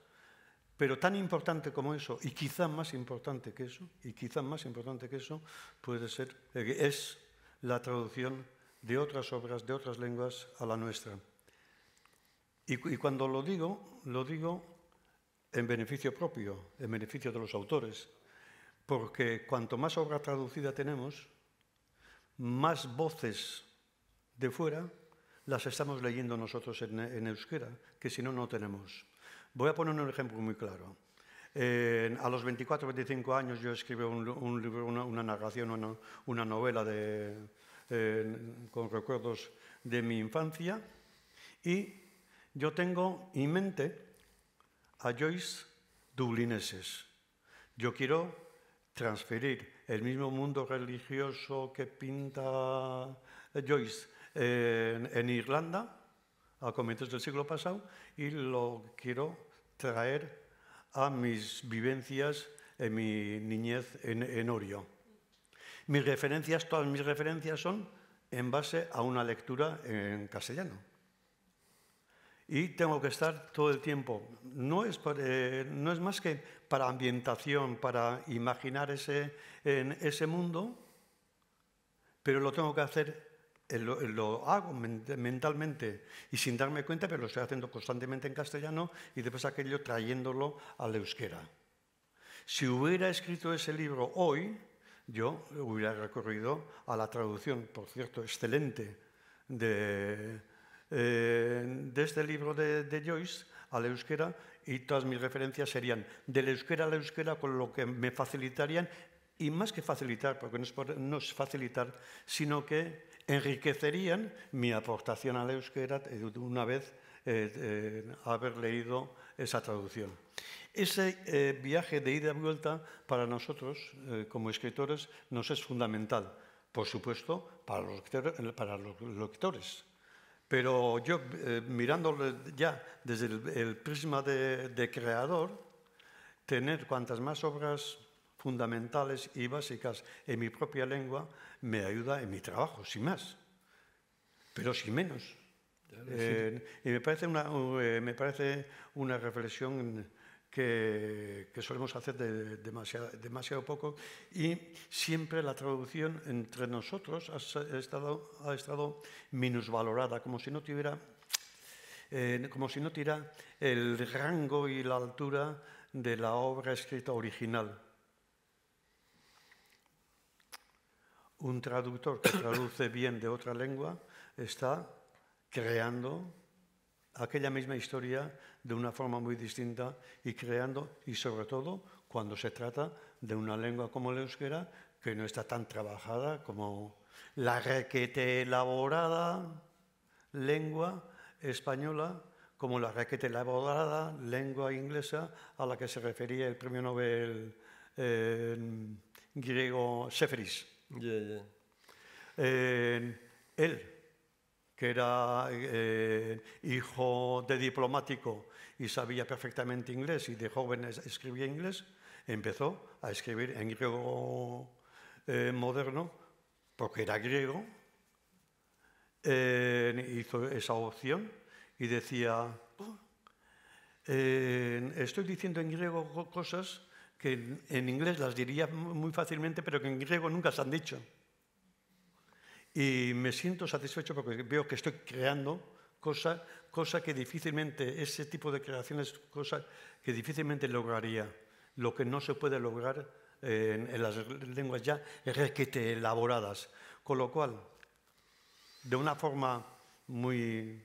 pero tan importante como eso, y quizá más importante que eso, y quizá más importante que eso, puede ser, eh, es la traducción de otras obras, de otras lenguas a la nuestra. Y, cuando lo digo, lo digo en beneficio propio, en beneficio de los autores, porque cuanto más obra traducida tenemos, más voces de fuera las estamos leyendo nosotros en, euskera, que si no, no tenemos. Voy a poner un ejemplo muy claro. a los 24, 25 años yo escribí un, libro, una, narración, una novela de, con recuerdos de mi infancia. Y yo tengo en mente a Joyce dublineses. Yo quiero transferir el mismo mundo religioso que pinta Joyce en, Irlanda a comienzos del siglo pasado y lo quiero traer a mis vivencias en mi niñez en, en Orio. Mis referencias, todas mis referencias son en base a una lectura en castellano. Y tengo que estar todo el tiempo. No es, eh, no es más que para ambientación, para imaginar ese, ese mundo, pero lo tengo que hacer, eh, lo, hago mentalmente y sin darme cuenta, pero lo estoy haciendo constantemente en castellano y después aquello trayéndolo a la euskera. Si hubiera escrito ese libro hoy, yo hubiera recorrido a la traducción, por cierto, excelente, de, eh, este libro de, Joyce al euskera y todas mis referencias serían del euskera al euskera con lo que me facilitarían y más que facilitar, porque no es, facilitar, sino que enriquecerían mi aportación al euskera eh, una vez eh, haber leído esa traducción. Ese eh, viaje de ida y vuelta para nosotros, eh, como escritores, nos es fundamental, por supuesto, para los, eh, para los lectores. Pero yo, mirándolo ya desde el, prisma de, creador, tener cuantas más obras fundamentales y básicas en mi propia lengua me ayuda en mi trabajo, sin más, pero sin menos. y me parece una, me parece una reflexión que, solemos hacer demasiado, poco y siempre la traducción entre nosotros ha estado, ha estado minusvalorada, como si no tuviera eh, como si no tira el rango y la altura de la obra escrita original. Un traductor que traduce bien de otra lengua está creando aquella misma historia de una forma muy distinta y creando, y sobre todo cuando se trata de una lengua como el euskera, que no está tan trabajada como la requete elaborada lengua española, como la requete elaborada lengua inglesa a la que se refería el premio Nobel griego Seferis. él que era eh, hijo de diplomático y sabía perfectamente inglés y de joven escribía inglés, empezó a escribir en griego eh, moderno porque era griego, eh, hizo esa opción y decía, oh, estoy diciendo en griego cosas que en inglés las diría muy fácilmente, pero que en griego nunca se han dicho y me siento satisfecho porque veo que estoy creando cosas cosa que difícilmente, ese tipo de creaciones, cosas que difícilmente lograría. Lo que no se puede lograr eh, en, las lenguas ya es requete elaboradas. Con lo cual, de una forma muy,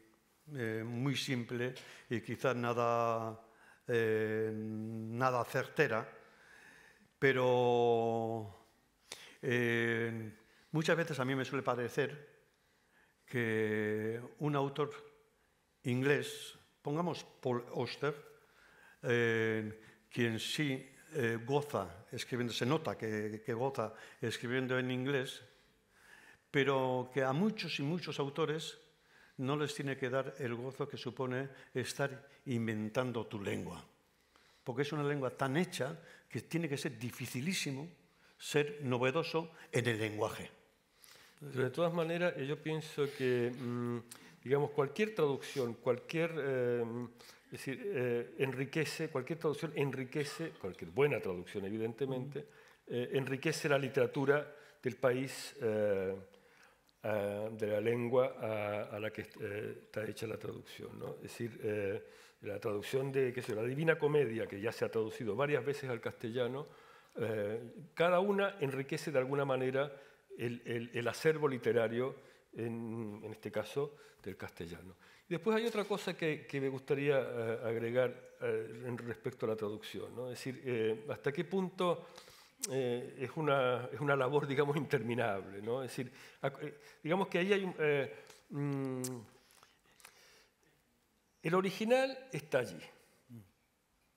eh, muy simple y quizás nada, eh, nada certera, pero Muchas veces a mí me suele parecer que un autor inglés, pongamos Paul Auster, eh, quien sí eh, goza escribiendo, se nota que goza escribiendo en inglés, pero que a muchos y muchos autores no les tiene que dar el gozo que supone estar inventando tu lengua. Porque es una lengua tan hecha que tiene que ser dificilísimo ser novedoso en el lenguaje de todas maneras, yo pienso que, mm, digamos, cualquier traducción, cualquier, eh, es decir, eh, enriquece, cualquier traducción enriquece, cualquier buena traducción, evidentemente, eh, enriquece la literatura del país, de la lengua a, la que está hecha la traducción. Es decir, la traducción de, qué sé, la Divina Comedia, que ya se ha traducido varias veces al castellano, cada una enriquece de alguna manera el, acervo literario, en, este caso, del castellano. Después hay otra cosa que, me gustaría eh, agregar eh, respecto a la traducción, es decir, eh, hasta qué punto es, una, es, una, labor, digamos, interminable. Es decir, digamos que ahí hay... un... Mm, el original está allí.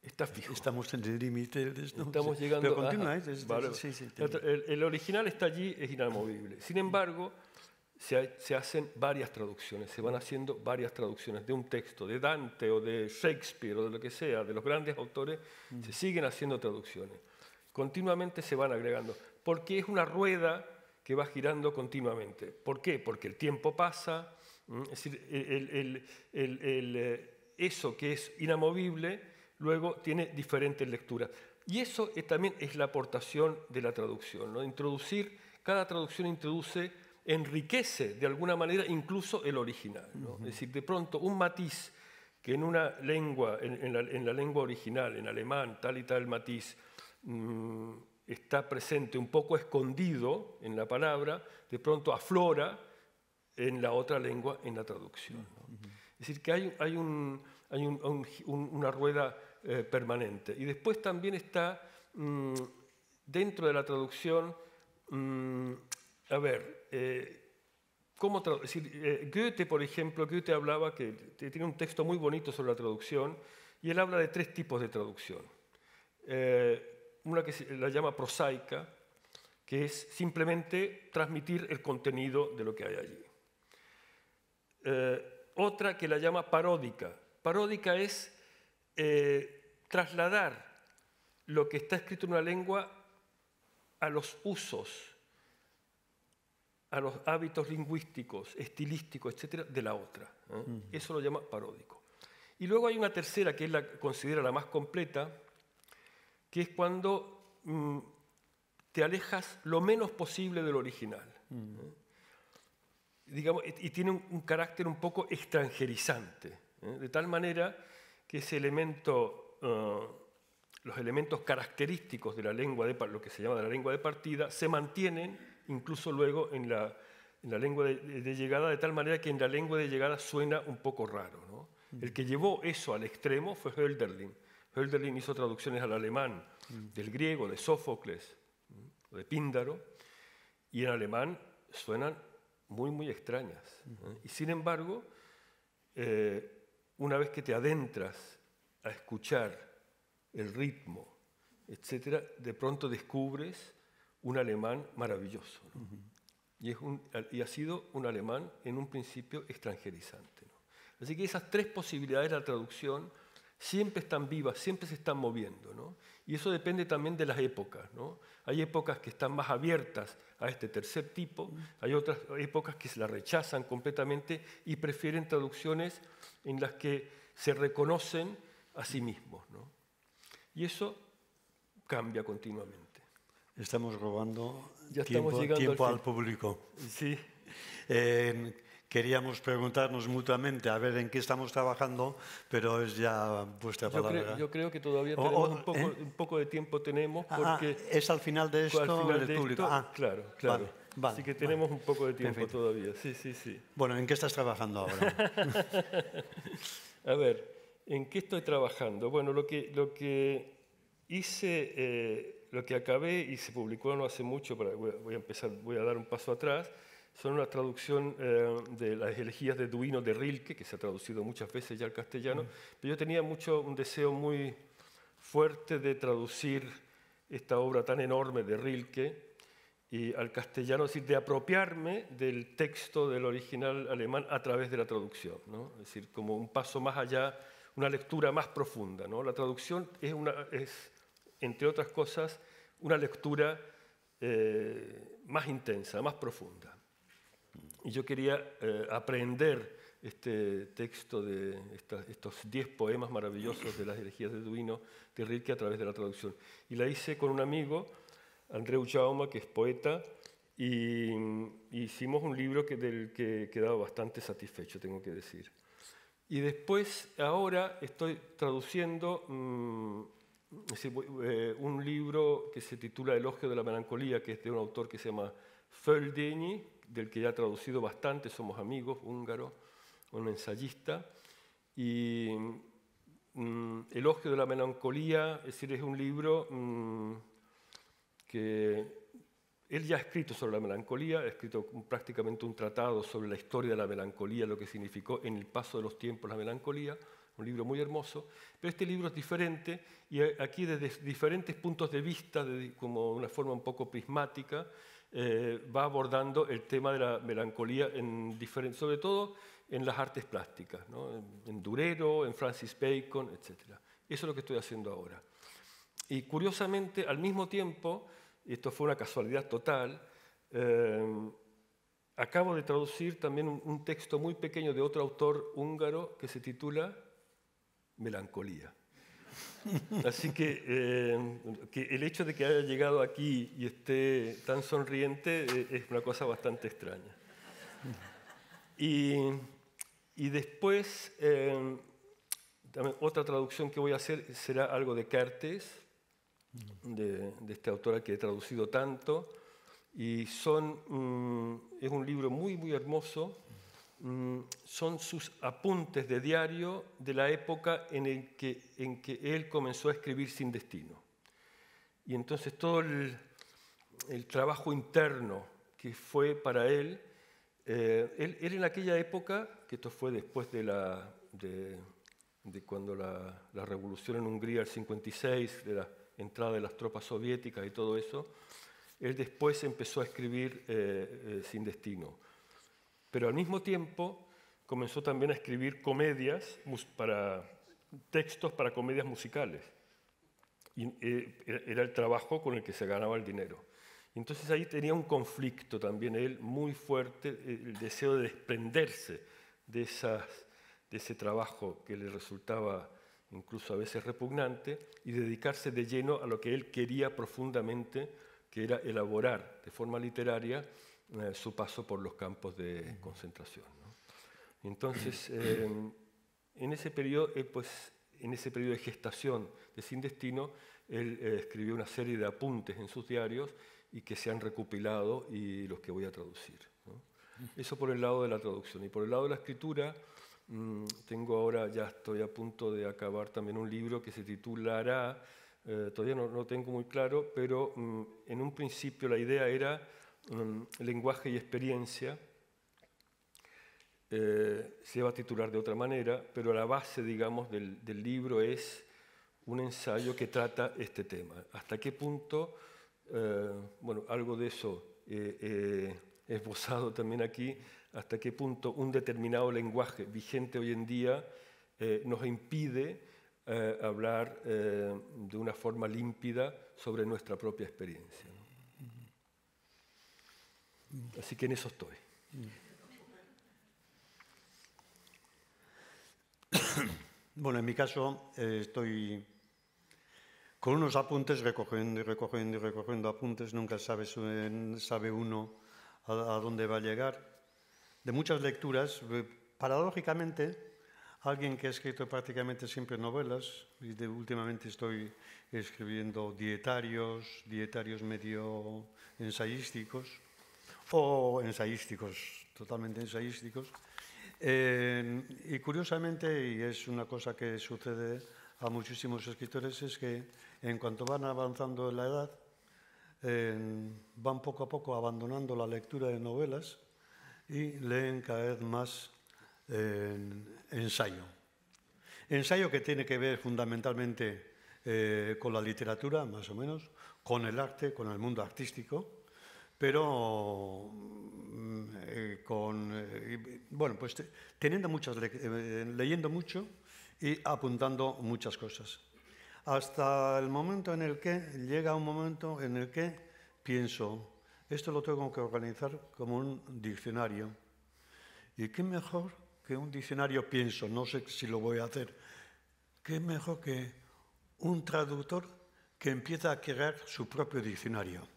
Está fijo. Estamos en el límite del Estamos llegando Pero continúa, el, original está allí, es inamovible. Sin embargo, se, hacen varias traducciones, se van haciendo varias traducciones de un texto, de Dante o de Shakespeare o de lo que sea, de los grandes autores, mm. se siguen haciendo traducciones. Continuamente se van agregando, porque es una rueda que va girando continuamente. ¿Por qué? Porque el tiempo pasa, es decir, el, eh, eso que es inamovible luego tiene diferentes lecturas. Y eso eh, también es la aportación de la traducción. ¿no? Introducir, cada traducción introduce, enriquece de alguna manera incluso el original. Es decir, de pronto un matiz que en una lengua, en, la, lengua original, en alemán, tal y tal matiz, mm, está presente un poco escondido en la palabra, de pronto aflora en la otra lengua, en la traducción. Es decir, que hay, una rueda eh, permanente. Y después también está mm, dentro de la traducción, mm, a ver, eh, ¿cómo eh, Goethe, por ejemplo, Goethe hablaba que tiene un texto muy bonito sobre la traducción y él habla de tres tipos de traducción. una que la llama prosaica, que es simplemente transmitir el contenido de lo que hay allí. otra que la llama paródica. Paródica es eh, trasladar lo que está escrito en una lengua a los usos, a los hábitos lingüísticos, estilísticos, etcétera, de la otra. Eso lo llama paródico. Y luego hay una tercera que es la considera la más completa, que es cuando mm, te alejas lo menos posible del original. y tiene un, carácter un poco extranjerizante, ¿eh? de tal manera que ese elemento, eh, los elementos característicos de la lengua de, lo que se llama de la lengua de partida, se mantienen incluso luego en la, en la lengua de, llegada, de tal manera que en la lengua de llegada suena un poco raro. ¿no? Mm. El que llevó eso al extremo fue Hölderlin. Hölderlin hizo traducciones al alemán, mm. del griego, de Sófocles, de Píndaro, y en alemán suenan muy, muy extrañas. Mm. Y sin embargo, eh, una vez que te adentras a escuchar el ritmo, etcétera, de pronto descubres un alemán maravilloso. y, y, ha sido un alemán en un principio extranjerizante. Así que esas tres posibilidades de la traducción siempre están vivas, siempre se están moviendo. ¿no? Y eso depende también de las épocas. ¿no? Hay épocas que están más abiertas a este tercer tipo, hay otras épocas que se la rechazan completamente y prefieren traducciones en las que se reconocen a sí mismos. Y eso cambia continuamente. Estamos robando tiempo, al, público. Sí. Eh, queríamos preguntarnos mutuamente a ver en qué estamos trabajando, pero es ya vuestra palabra. Yo creo, que todavía tenemos ¿eh? un, poco, de tiempo tenemos ah, porque... es al final de esto al final del público. ah, claro, claro. Así que tenemos un poco de tiempo todavía. Sí, sí, sí. Bueno, ¿en qué estás trabajando ahora? a ver, ¿en qué estoy trabajando? Bueno, lo que, lo que hice... Eh, lo que acabé y se publicó no hace mucho, para, voy a empezar, voy a dar un paso atrás, son una traducción eh, de las elegías de Duino de Rilke, que se ha traducido muchas veces ya al castellano, pero yo tenía mucho un deseo muy fuerte de traducir esta obra tan enorme de Rilke y al castellano, es decir, de apropiarme del texto del original alemán a través de la traducción, es decir, como un paso más allá, una lectura más profunda. La traducción es, entre otras cosas, una lectura eh, más intensa, más profunda y yo quería eh, aprender este texto de estos diez poemas maravillosos de las herejías de Duino de Rilke a través de la traducción. Y la hice con un amigo, Andreu Uchauma, que es poeta, y, hicimos un libro que, del que he quedado bastante satisfecho, tengo que decir. Y después, ahora estoy traduciendo mm, eh, un libro que se titula Elogio de la Melancolía, que es de un autor que se llama Földeni del que ya ha traducido bastante, somos amigos, húngaro, un ensayista, y mm, Elogio de la Melancolía, es decir, es un libro mm, que él ya ha escrito sobre la melancolía, ha escrito prácticamente un tratado sobre la historia de la melancolía, lo que significó en el paso de los tiempos la melancolía, un libro muy hermoso, pero este libro es diferente y eh, aquí desde diferentes puntos de vista, como una forma un poco prismática, eh, va abordando el tema de la melancolía, sobre todo en las artes plásticas, en, Durero, en Francis Bacon, etc. Eso es lo que estoy haciendo ahora. Y curiosamente, al mismo tiempo, y esto fue una casualidad total, eh, acabo de traducir también un texto muy pequeño de otro autor húngaro que se titula Melancolía. Así eh, que, el hecho de que haya llegado aquí y esté tan sonriente eh, es una cosa bastante extraña. Y, después, eh, otra traducción que voy a hacer será algo de Cartes, de, esta este autor que he traducido tanto. Y son, mm, es un libro muy, muy hermoso Mm, son sus apuntes de diario de la época en, el que, él comenzó a escribir sin destino. Y entonces todo el, trabajo interno que fue para eh, él, él, en aquella época, que esto fue después de, cuando la, revolución en Hungría, el 56, de la entrada de las tropas soviéticas y todo eso, él después empezó a escribir eh, eh, sin destino pero al mismo tiempo comenzó también a escribir comedias para textos para comedias musicales. Y eh, era el trabajo con el que se ganaba el dinero. Entonces ahí tenía un conflicto también él muy fuerte, el deseo de desprenderse de ese trabajo que le resultaba incluso a veces repugnante y dedicarse de lleno a lo que él quería profundamente, que era elaborar de forma literaria eh, su paso por los campos de concentración. Entonces, eh, en, ese periodo, eh, pues, en ese periodo de gestación de Sin Destino, él escribió una serie de apuntes en sus diarios y que se han recopilado y los que voy a traducir. Eso por el lado de la traducción. Y por el lado de la escritura, mm, tengo ahora, ya estoy a punto de acabar también un libro que se titulará, todavía no lo tengo muy claro, pero mm, en un principio la idea era Mm, lenguaje y experiencia, eh, se va a titular de otra manera, pero la base, digamos, del, libro es un ensayo que trata este tema. ¿Hasta qué punto, eh, bueno, algo de eso eh, eh, esbozado también aquí, hasta qué punto un determinado lenguaje vigente hoy en día nos impide hablar de una forma límpida sobre nuestra propia experiencia? Así que en eso estoy. Bueno, en mi caso eh, estoy con unos apuntes recogiendo y recogiendo y recogiendo apuntes. Nunca sabe, sabe uno a, dónde va a llegar. De muchas lecturas, eh, paradójicamente, alguien que ha escrito prácticamente siempre novelas, y últimamente estoy escribiendo dietarios, dietarios medio ensayísticos, o ensayísticos, totalmente ensayísticos. Eh, y curiosamente, y es una cosa que sucede a muchísimos escritores, es que en cuanto van avanzando en la edad, eh, van poco a poco abandonando la lectura de novelas y leen cada vez más eh, ensayo. Ensayo que tiene que ver fundamentalmente con la literatura, más o menos, con el arte, con el mundo artístico, pero mm, eh, con, eh, bueno, pues teniendo muchas, eh, leyendo mucho y apuntando muchas cosas. Hasta el momento en el que llega un momento en el que pienso, esto lo tengo que organizar como un diccionario. ¿Y qué mejor que un diccionario pienso? No sé si lo voy a hacer. ¿Qué mejor que un traductor que empieza a crear su propio diccionario?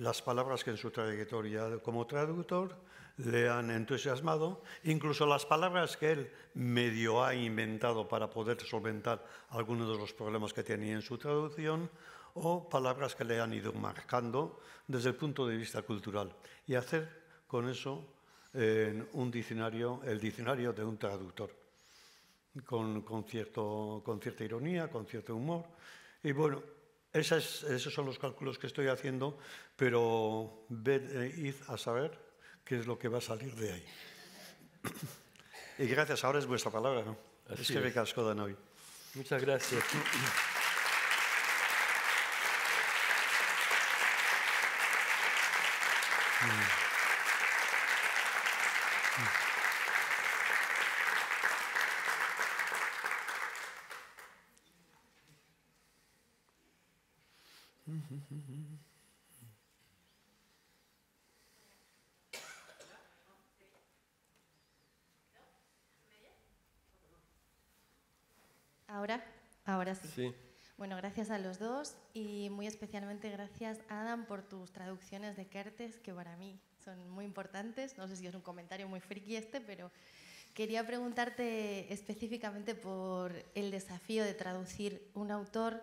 las palabras que en su trayectoria como traductor le han entusiasmado, incluso las palabras que él medio ha inventado para poder solventar algunos de los problemas que tenía en su traducción, o palabras que le han ido marcando desde el punto de vista cultural, y hacer con eso en un diccionario, el diccionario de un traductor, con, cierto, con cierta ironía, con cierto humor, y bueno, esos son los cálculos que estoy haciendo, pero ved, eh, id a saber qué es lo que va a salir de ahí. y gracias, ahora es vuestra palabra, ¿no? es que me casco, hoy. Muchas gracias. Bueno, gracias a los dos y muy especialmente gracias, Adam, por tus traducciones de Kertes, que para mí son muy importantes. No sé si es un comentario muy friki este, pero quería preguntarte específicamente por el desafío de traducir un autor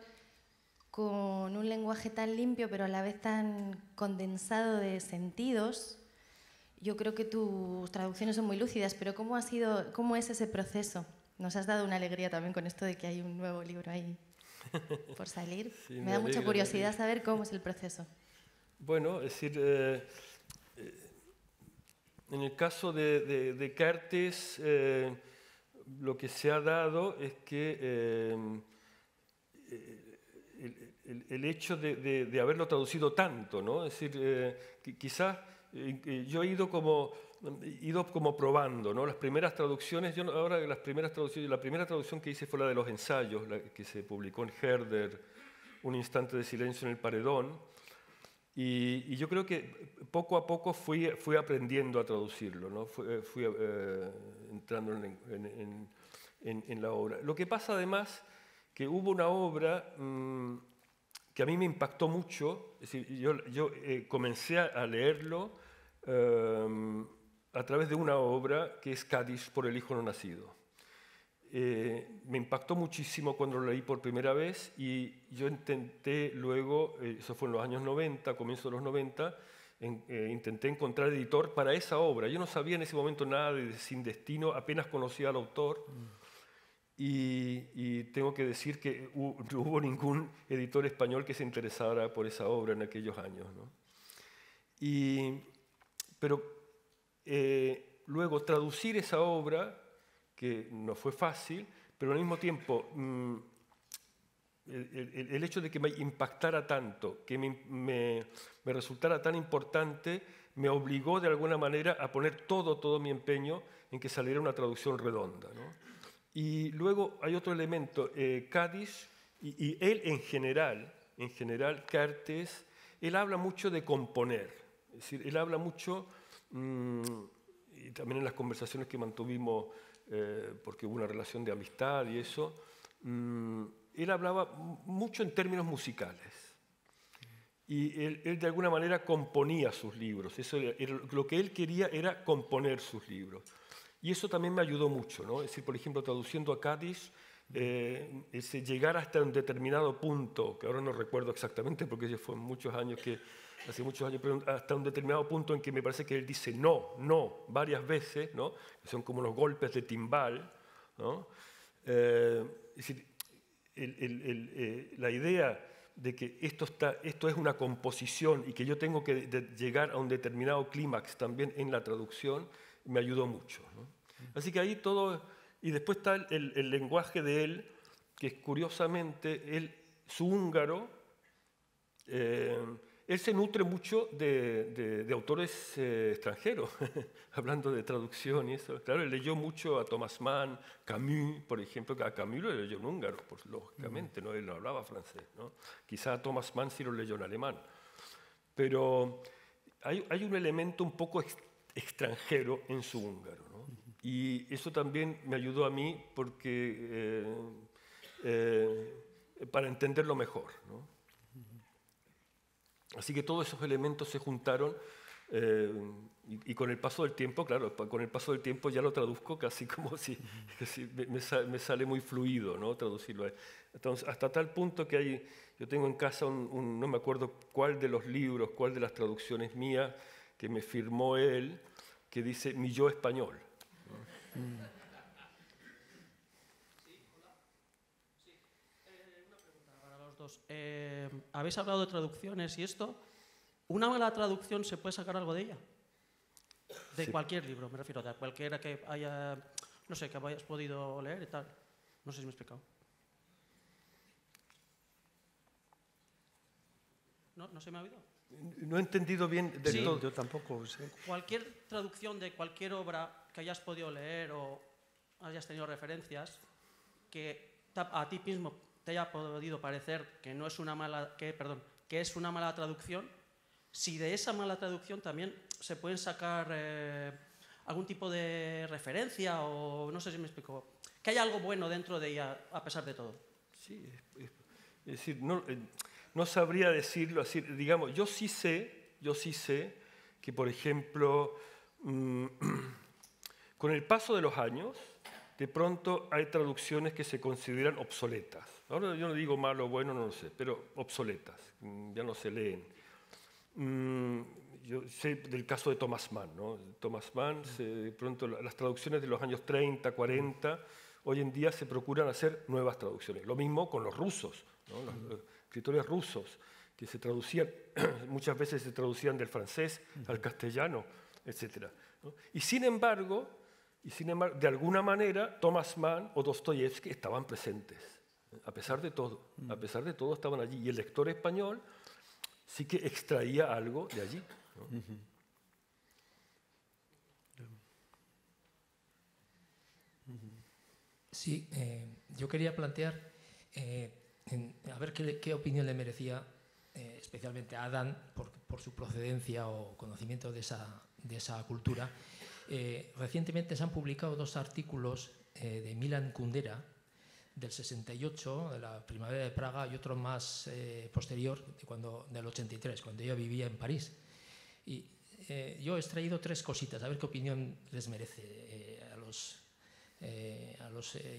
con un lenguaje tan limpio, pero a la vez tan condensado de sentidos. Yo creo que tus traducciones son muy lúcidas, pero ¿cómo, ha sido, cómo es ese proceso? Nos has dado una alegría también con esto de que hay un nuevo libro ahí por salir. me, da mucha curiosidad saber cómo es el proceso. Bueno, es decir, eh, eh, en el caso de, de, Cartes, eh, lo que se ha dado es que el, hecho de, haberlo traducido tanto, ¿no? Es decir, quizás yo he ido como ido como probando, ¿no? Las primeras traducciones, yo ahora las primeras traducciones, la primera traducción que hice fue la de los ensayos, la que se publicó en Herder, Un instante de silencio en el paredón, y, yo creo que poco a poco fui, fui aprendiendo a traducirlo, ¿no? Fui, eh, entrando en, la obra. Lo que pasa además que hubo una obra mm, que a mí me impactó mucho, es yo, yo eh, comencé a leerlo, em, a través de una obra que es Cádiz por el Hijo No Nacido. Eh, me impactó muchísimo cuando lo leí por primera vez y yo intenté luego, eh, eso fue en los años 90, comienzo de los 90, eh, intenté encontrar editor para esa obra. Yo no sabía en ese momento nada de Sin Destino, apenas conocía al autor. Mm. Y, tengo que decir que no hubo ningún editor español que se interesara por esa obra en aquellos años. ¿no? Y, pero eh, luego traducir esa obra, que no fue fácil, pero al mismo tiempo mm, el, hecho de que me impactara tanto, que me, resultara tan importante, me obligó de alguna manera a poner todo, todo mi empeño en que saliera una traducción redonda. Y luego hay otro elemento, eh, Cádiz, y, él en general, en general, Cartes, él habla mucho de componer, es decir, él habla mucho Mm, y también en las conversaciones que mantuvimos, eh, porque hubo una relación de amistad y eso, mm, él hablaba mucho en términos musicales. Y él, de alguna manera componía sus libros. Eso lo que él quería era componer sus libros. Y eso también me ayudó mucho. ¿no? Es decir, por ejemplo, traduciendo a Cádiz, eh, ese llegar hasta un determinado punto, que ahora no recuerdo exactamente porque ya fueron muchos años que, hace muchos años, pero hasta un determinado punto en que me parece que él dice no, no, varias veces, ¿no? que son como los golpes de timbal. ¿no? Eh, es decir, eh, la idea de que esto, está, esto es una composición y que yo tengo que llegar a un determinado clímax también en la traducción, me ayudó mucho. Así que ahí todo, y después está el, el, lenguaje de él, que es curiosamente él, su húngaro, eh, él se nutre mucho de, autores eh, extranjeros, hablando de traducción y eso. Claro, leyó mucho a Thomas Mann, Camus, por ejemplo, que a Camus lo leyó en húngaro, pues, lógicamente, ¿no? él no hablaba francés. ¿no? Quizá a Thomas Mann sí lo leyó en alemán. Pero hay, un elemento un poco extranjero en su húngaro. ¿no? Y eso también me ayudó a mí porque, eh, eh, para entenderlo mejor. ¿no? Así que todos esos elementos se juntaron eh, y, con el paso del tiempo, claro, con el paso del tiempo ya lo traduzco casi como si, me, sale muy fluido ¿no? traducirlo. Entonces, hasta tal punto que hay, yo tengo en casa un, no me acuerdo cuál de los libros, cuál de las traducciones mías que me firmó él, que dice mi yo español. Mm. Pues, eh, habéis hablado de traducciones y esto, ¿una mala traducción se puede sacar algo de ella? De cualquier libro, me refiero, a cualquiera que haya, no sé, que hayas podido leer y tal. No sé si me he explicado. ¿No, no se me ha oído? No he entendido bien del todo, yo tampoco Cualquier traducción de cualquier obra que hayas podido leer o hayas tenido referencias, que a ti mismo te haya podido parecer que, no es una mala, que, perdón, que es una mala traducción, si de esa mala traducción también se pueden sacar eh, algún tipo de referencia o no sé si me explico, que hay algo bueno dentro de ella a pesar de todo. Sí, es, decir, eh, no, sabría decirlo así, digamos, yo sí sé, yo sí sé que, por ejemplo, mm, con el paso de los años, de pronto hay traducciones que se consideran obsoletas. Ahora yo no digo malo o bueno, no lo sé, pero obsoletas, mm, ya no se leen. Mm, yo sé del caso de Thomas Mann, ¿no? Thomas Mann, de pronto las traducciones de los años 30, 40, hoy en día se procuran hacer nuevas traducciones. Lo mismo con los rusos, los, escritores rusos, que se traducían, muchas veces se traducían del francés al castellano, etc. Y sin embargo, y sin embargo, de alguna manera, Thomas Mann o Dostoyevsky estaban presentes, a pesar de todo, a mm. pesar de todo estaban allí. Y el lector español sí que extraía algo de allí. Sí, eh, yo quería plantear, eh, a ver qué, opinión le merecía eh, especialmente a Adán por, su procedencia o conocimiento de esa cultura eh, recientemente se han publicado dos artículos eh, de Milan Kundera, del 68, de la primavera de Praga, y otro más eh, posterior, de cuando, del 83, cuando yo vivía en París. Y yo he extraído tres cositas, a ver qué opinión les merece a los,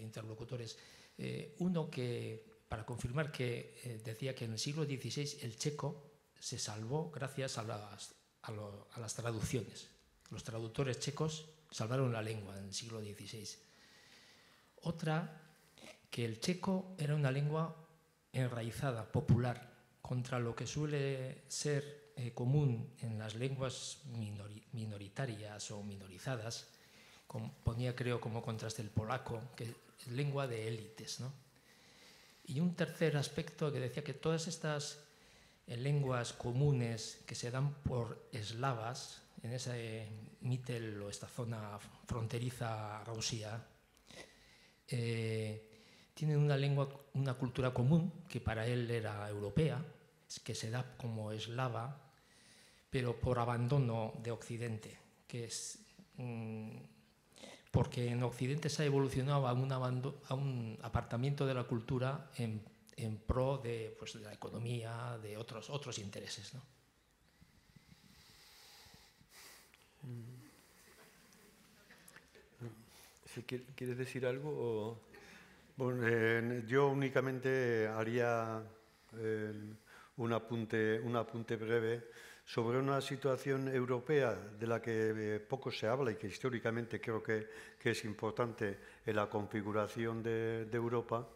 interlocutores. uno que, para confirmar que decía que en el siglo XVI el checo se salvó gracias a las traducciones los traductores checos salvaron la lengua en el siglo XVI. Otra, que el checo era una lengua enraizada, popular, contra lo que suele ser eh, común en las lenguas minoritarias o minorizadas, ponía creo como contraste el polaco, que es lengua de élites. Y un tercer aspecto que decía que todas estas eh, lenguas comunes que se dan por eslavas, en ese Mittel o esta zona fronteriza a eh, tienen una lengua, una cultura común que para él era europea, que se da como eslava, pero por abandono de Occidente, que es mm, porque en Occidente se ha evolucionado a un, a un apartamiento de la cultura en, pro de, pues, de, la economía, de otros, otros intereses. ¿no? ¿Quieres decir algo? yo únicamente haría un, apunte, un apunte breve sobre una situación europea de la que eh, poco se habla y que históricamente creo que, es importante en la configuración de, Europa,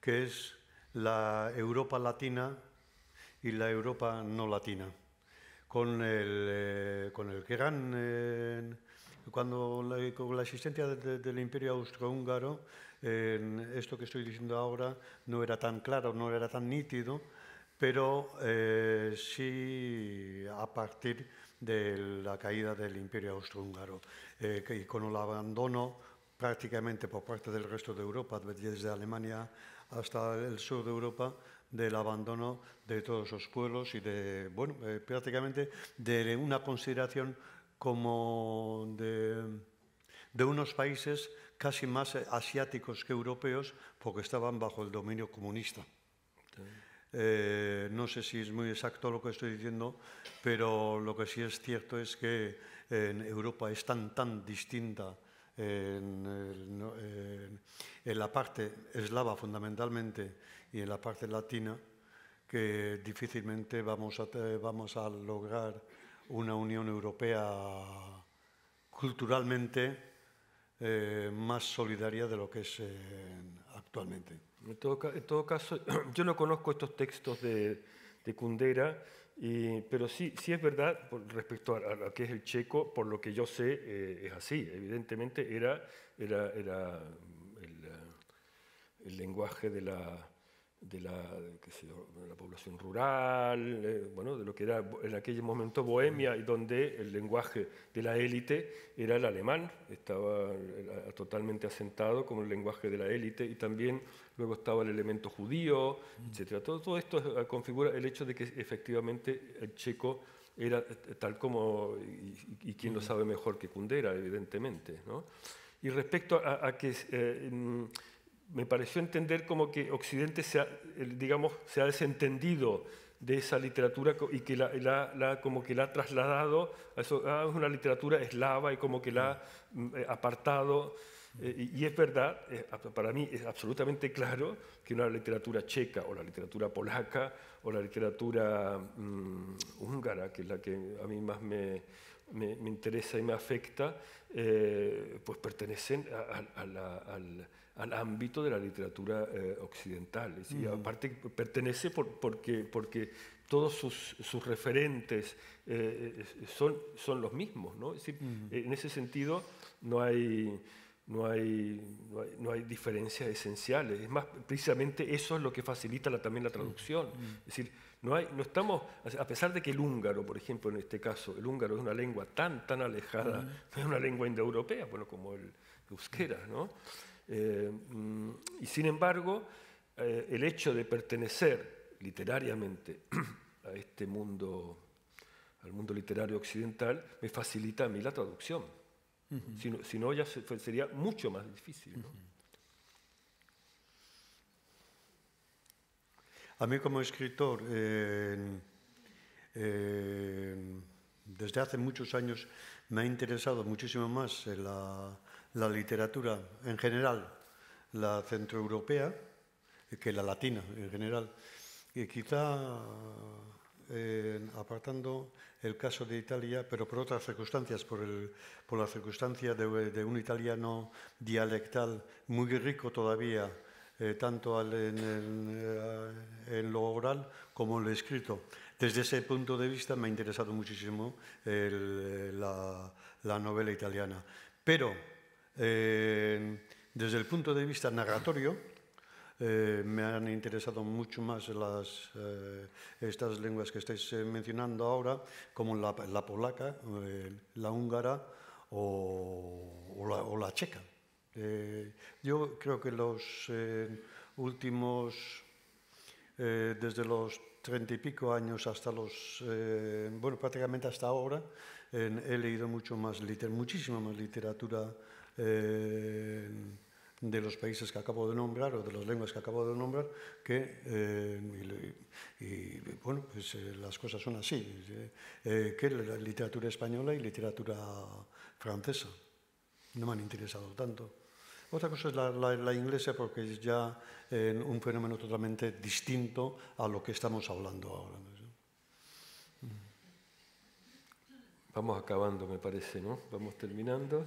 que es la Europa latina y la Europa no latina, con el, eh, gran eh, cuando la, con la existencia del imperio austrohúngaro, esto que estoy diciendo ahora no era tan claro, no era tan nítido, pero eh, sí a partir de la caída del imperio austrohúngaro eh, y con el abandono prácticamente por parte del resto de Europa, desde Alemania hasta el sur de Europa, del abandono de todos los pueblos y de, bueno, eh, prácticamente de una consideración como de, unos países casi más asiáticos que europeos porque estaban bajo el dominio comunista. Eh, no sé si es muy exacto lo que estoy diciendo, pero lo que sí es cierto es que en Europa es tan, distinta en, en la parte eslava fundamentalmente y en la parte latina que difícilmente vamos a, eh, vamos a lograr una Unión Europea culturalmente eh, más solidaria de lo que es eh, actualmente. En todo, caso, yo no conozco estos textos de, de Kundera, pero sí, sí es verdad, respecto a, lo que es el checo, por lo que yo sé, eh, es así. Evidentemente era, era, era el lenguaje de la de la, la población rural, eh, bueno, de lo que era en aquel momento Bohemia, y donde el lenguaje de la élite era el alemán, estaba totalmente asentado como el lenguaje de la élite, y también luego estaba el elemento judío, mm. etc. Todo, todo esto eh, configura el hecho de que efectivamente el checo era eh, tal como, y, quién lo mm. sabe mejor que Kundera, evidentemente. ¿no? Y respecto a, que me pareció entender como que Occidente se ha, digamos, se ha desentendido de esa literatura y que la, como que la ha trasladado, a eso, ah, una literatura eslava y como que la ha mm, eh, apartado. Eh, y es verdad, eh, para mí es absolutamente claro que una literatura checa o la literatura polaca o la literatura mm, húngara, que es la que a mí más me, interesa y me afecta, pues pertenecen al al ámbito de la literatura eh, occidental. Y mm. aparte pertenece porque, porque todos sus, sus referentes eh, eh, son, son los mismos. ¿no? Es decir, mm. En ese sentido no hay, no hay, no hay, diferencias esenciales. Es más, precisamente eso es lo que facilita también la traducción. Mm. Es decir, no, hay, no estamos, a pesar de que el húngaro, por ejemplo, en este caso, el húngaro es una lengua tan, tan alejada, es una lengua indoeuropea, bueno, como el euskera, ¿no? Eh, mm, y sin embargo, eh, el hecho de pertenecer literariamente a este mundo, al mundo literario occidental, me facilita a mí la traducción. si, no, ya sería mucho más difícil. A mí como escritor, eh, desde hace muchos años me ha interesado muchísimo más la, la literatura en general, la centroeuropea, que la latina en general, y quizá eh, apartando el caso de Italia, pero por otras circunstancias, por, la circunstancia de, un italiano dialectal muy rico todavía, eh, tanto eh, en, lo oral como en lo escrito. Desde ese punto de vista me ha interesado muchísimo la, la novela italiana. Pero eh, desde el punto de vista narratorio, eh, me han interesado mucho más eh, estas lenguas que estáis mencionando ahora, como la, polaca, la húngara o, la, checa. yo creo que los últimos, desde los treinta y pico años hasta los, bueno, prácticamente hasta ahora, he leído mucho más, muchísima más literatura eh, de los países que acabo de nombrar o de las lenguas que acabo de nombrar, que, eh, bueno, pues eh, las cosas son así, que la literatura española y literatura francesa. No me han interesado tanto. Otra cosa es la, la inglesa porque es ya un fenómeno totalmente distinto a lo que estamos hablando ahora. Vamos acabando, me parece, ¿no? Vamos terminando.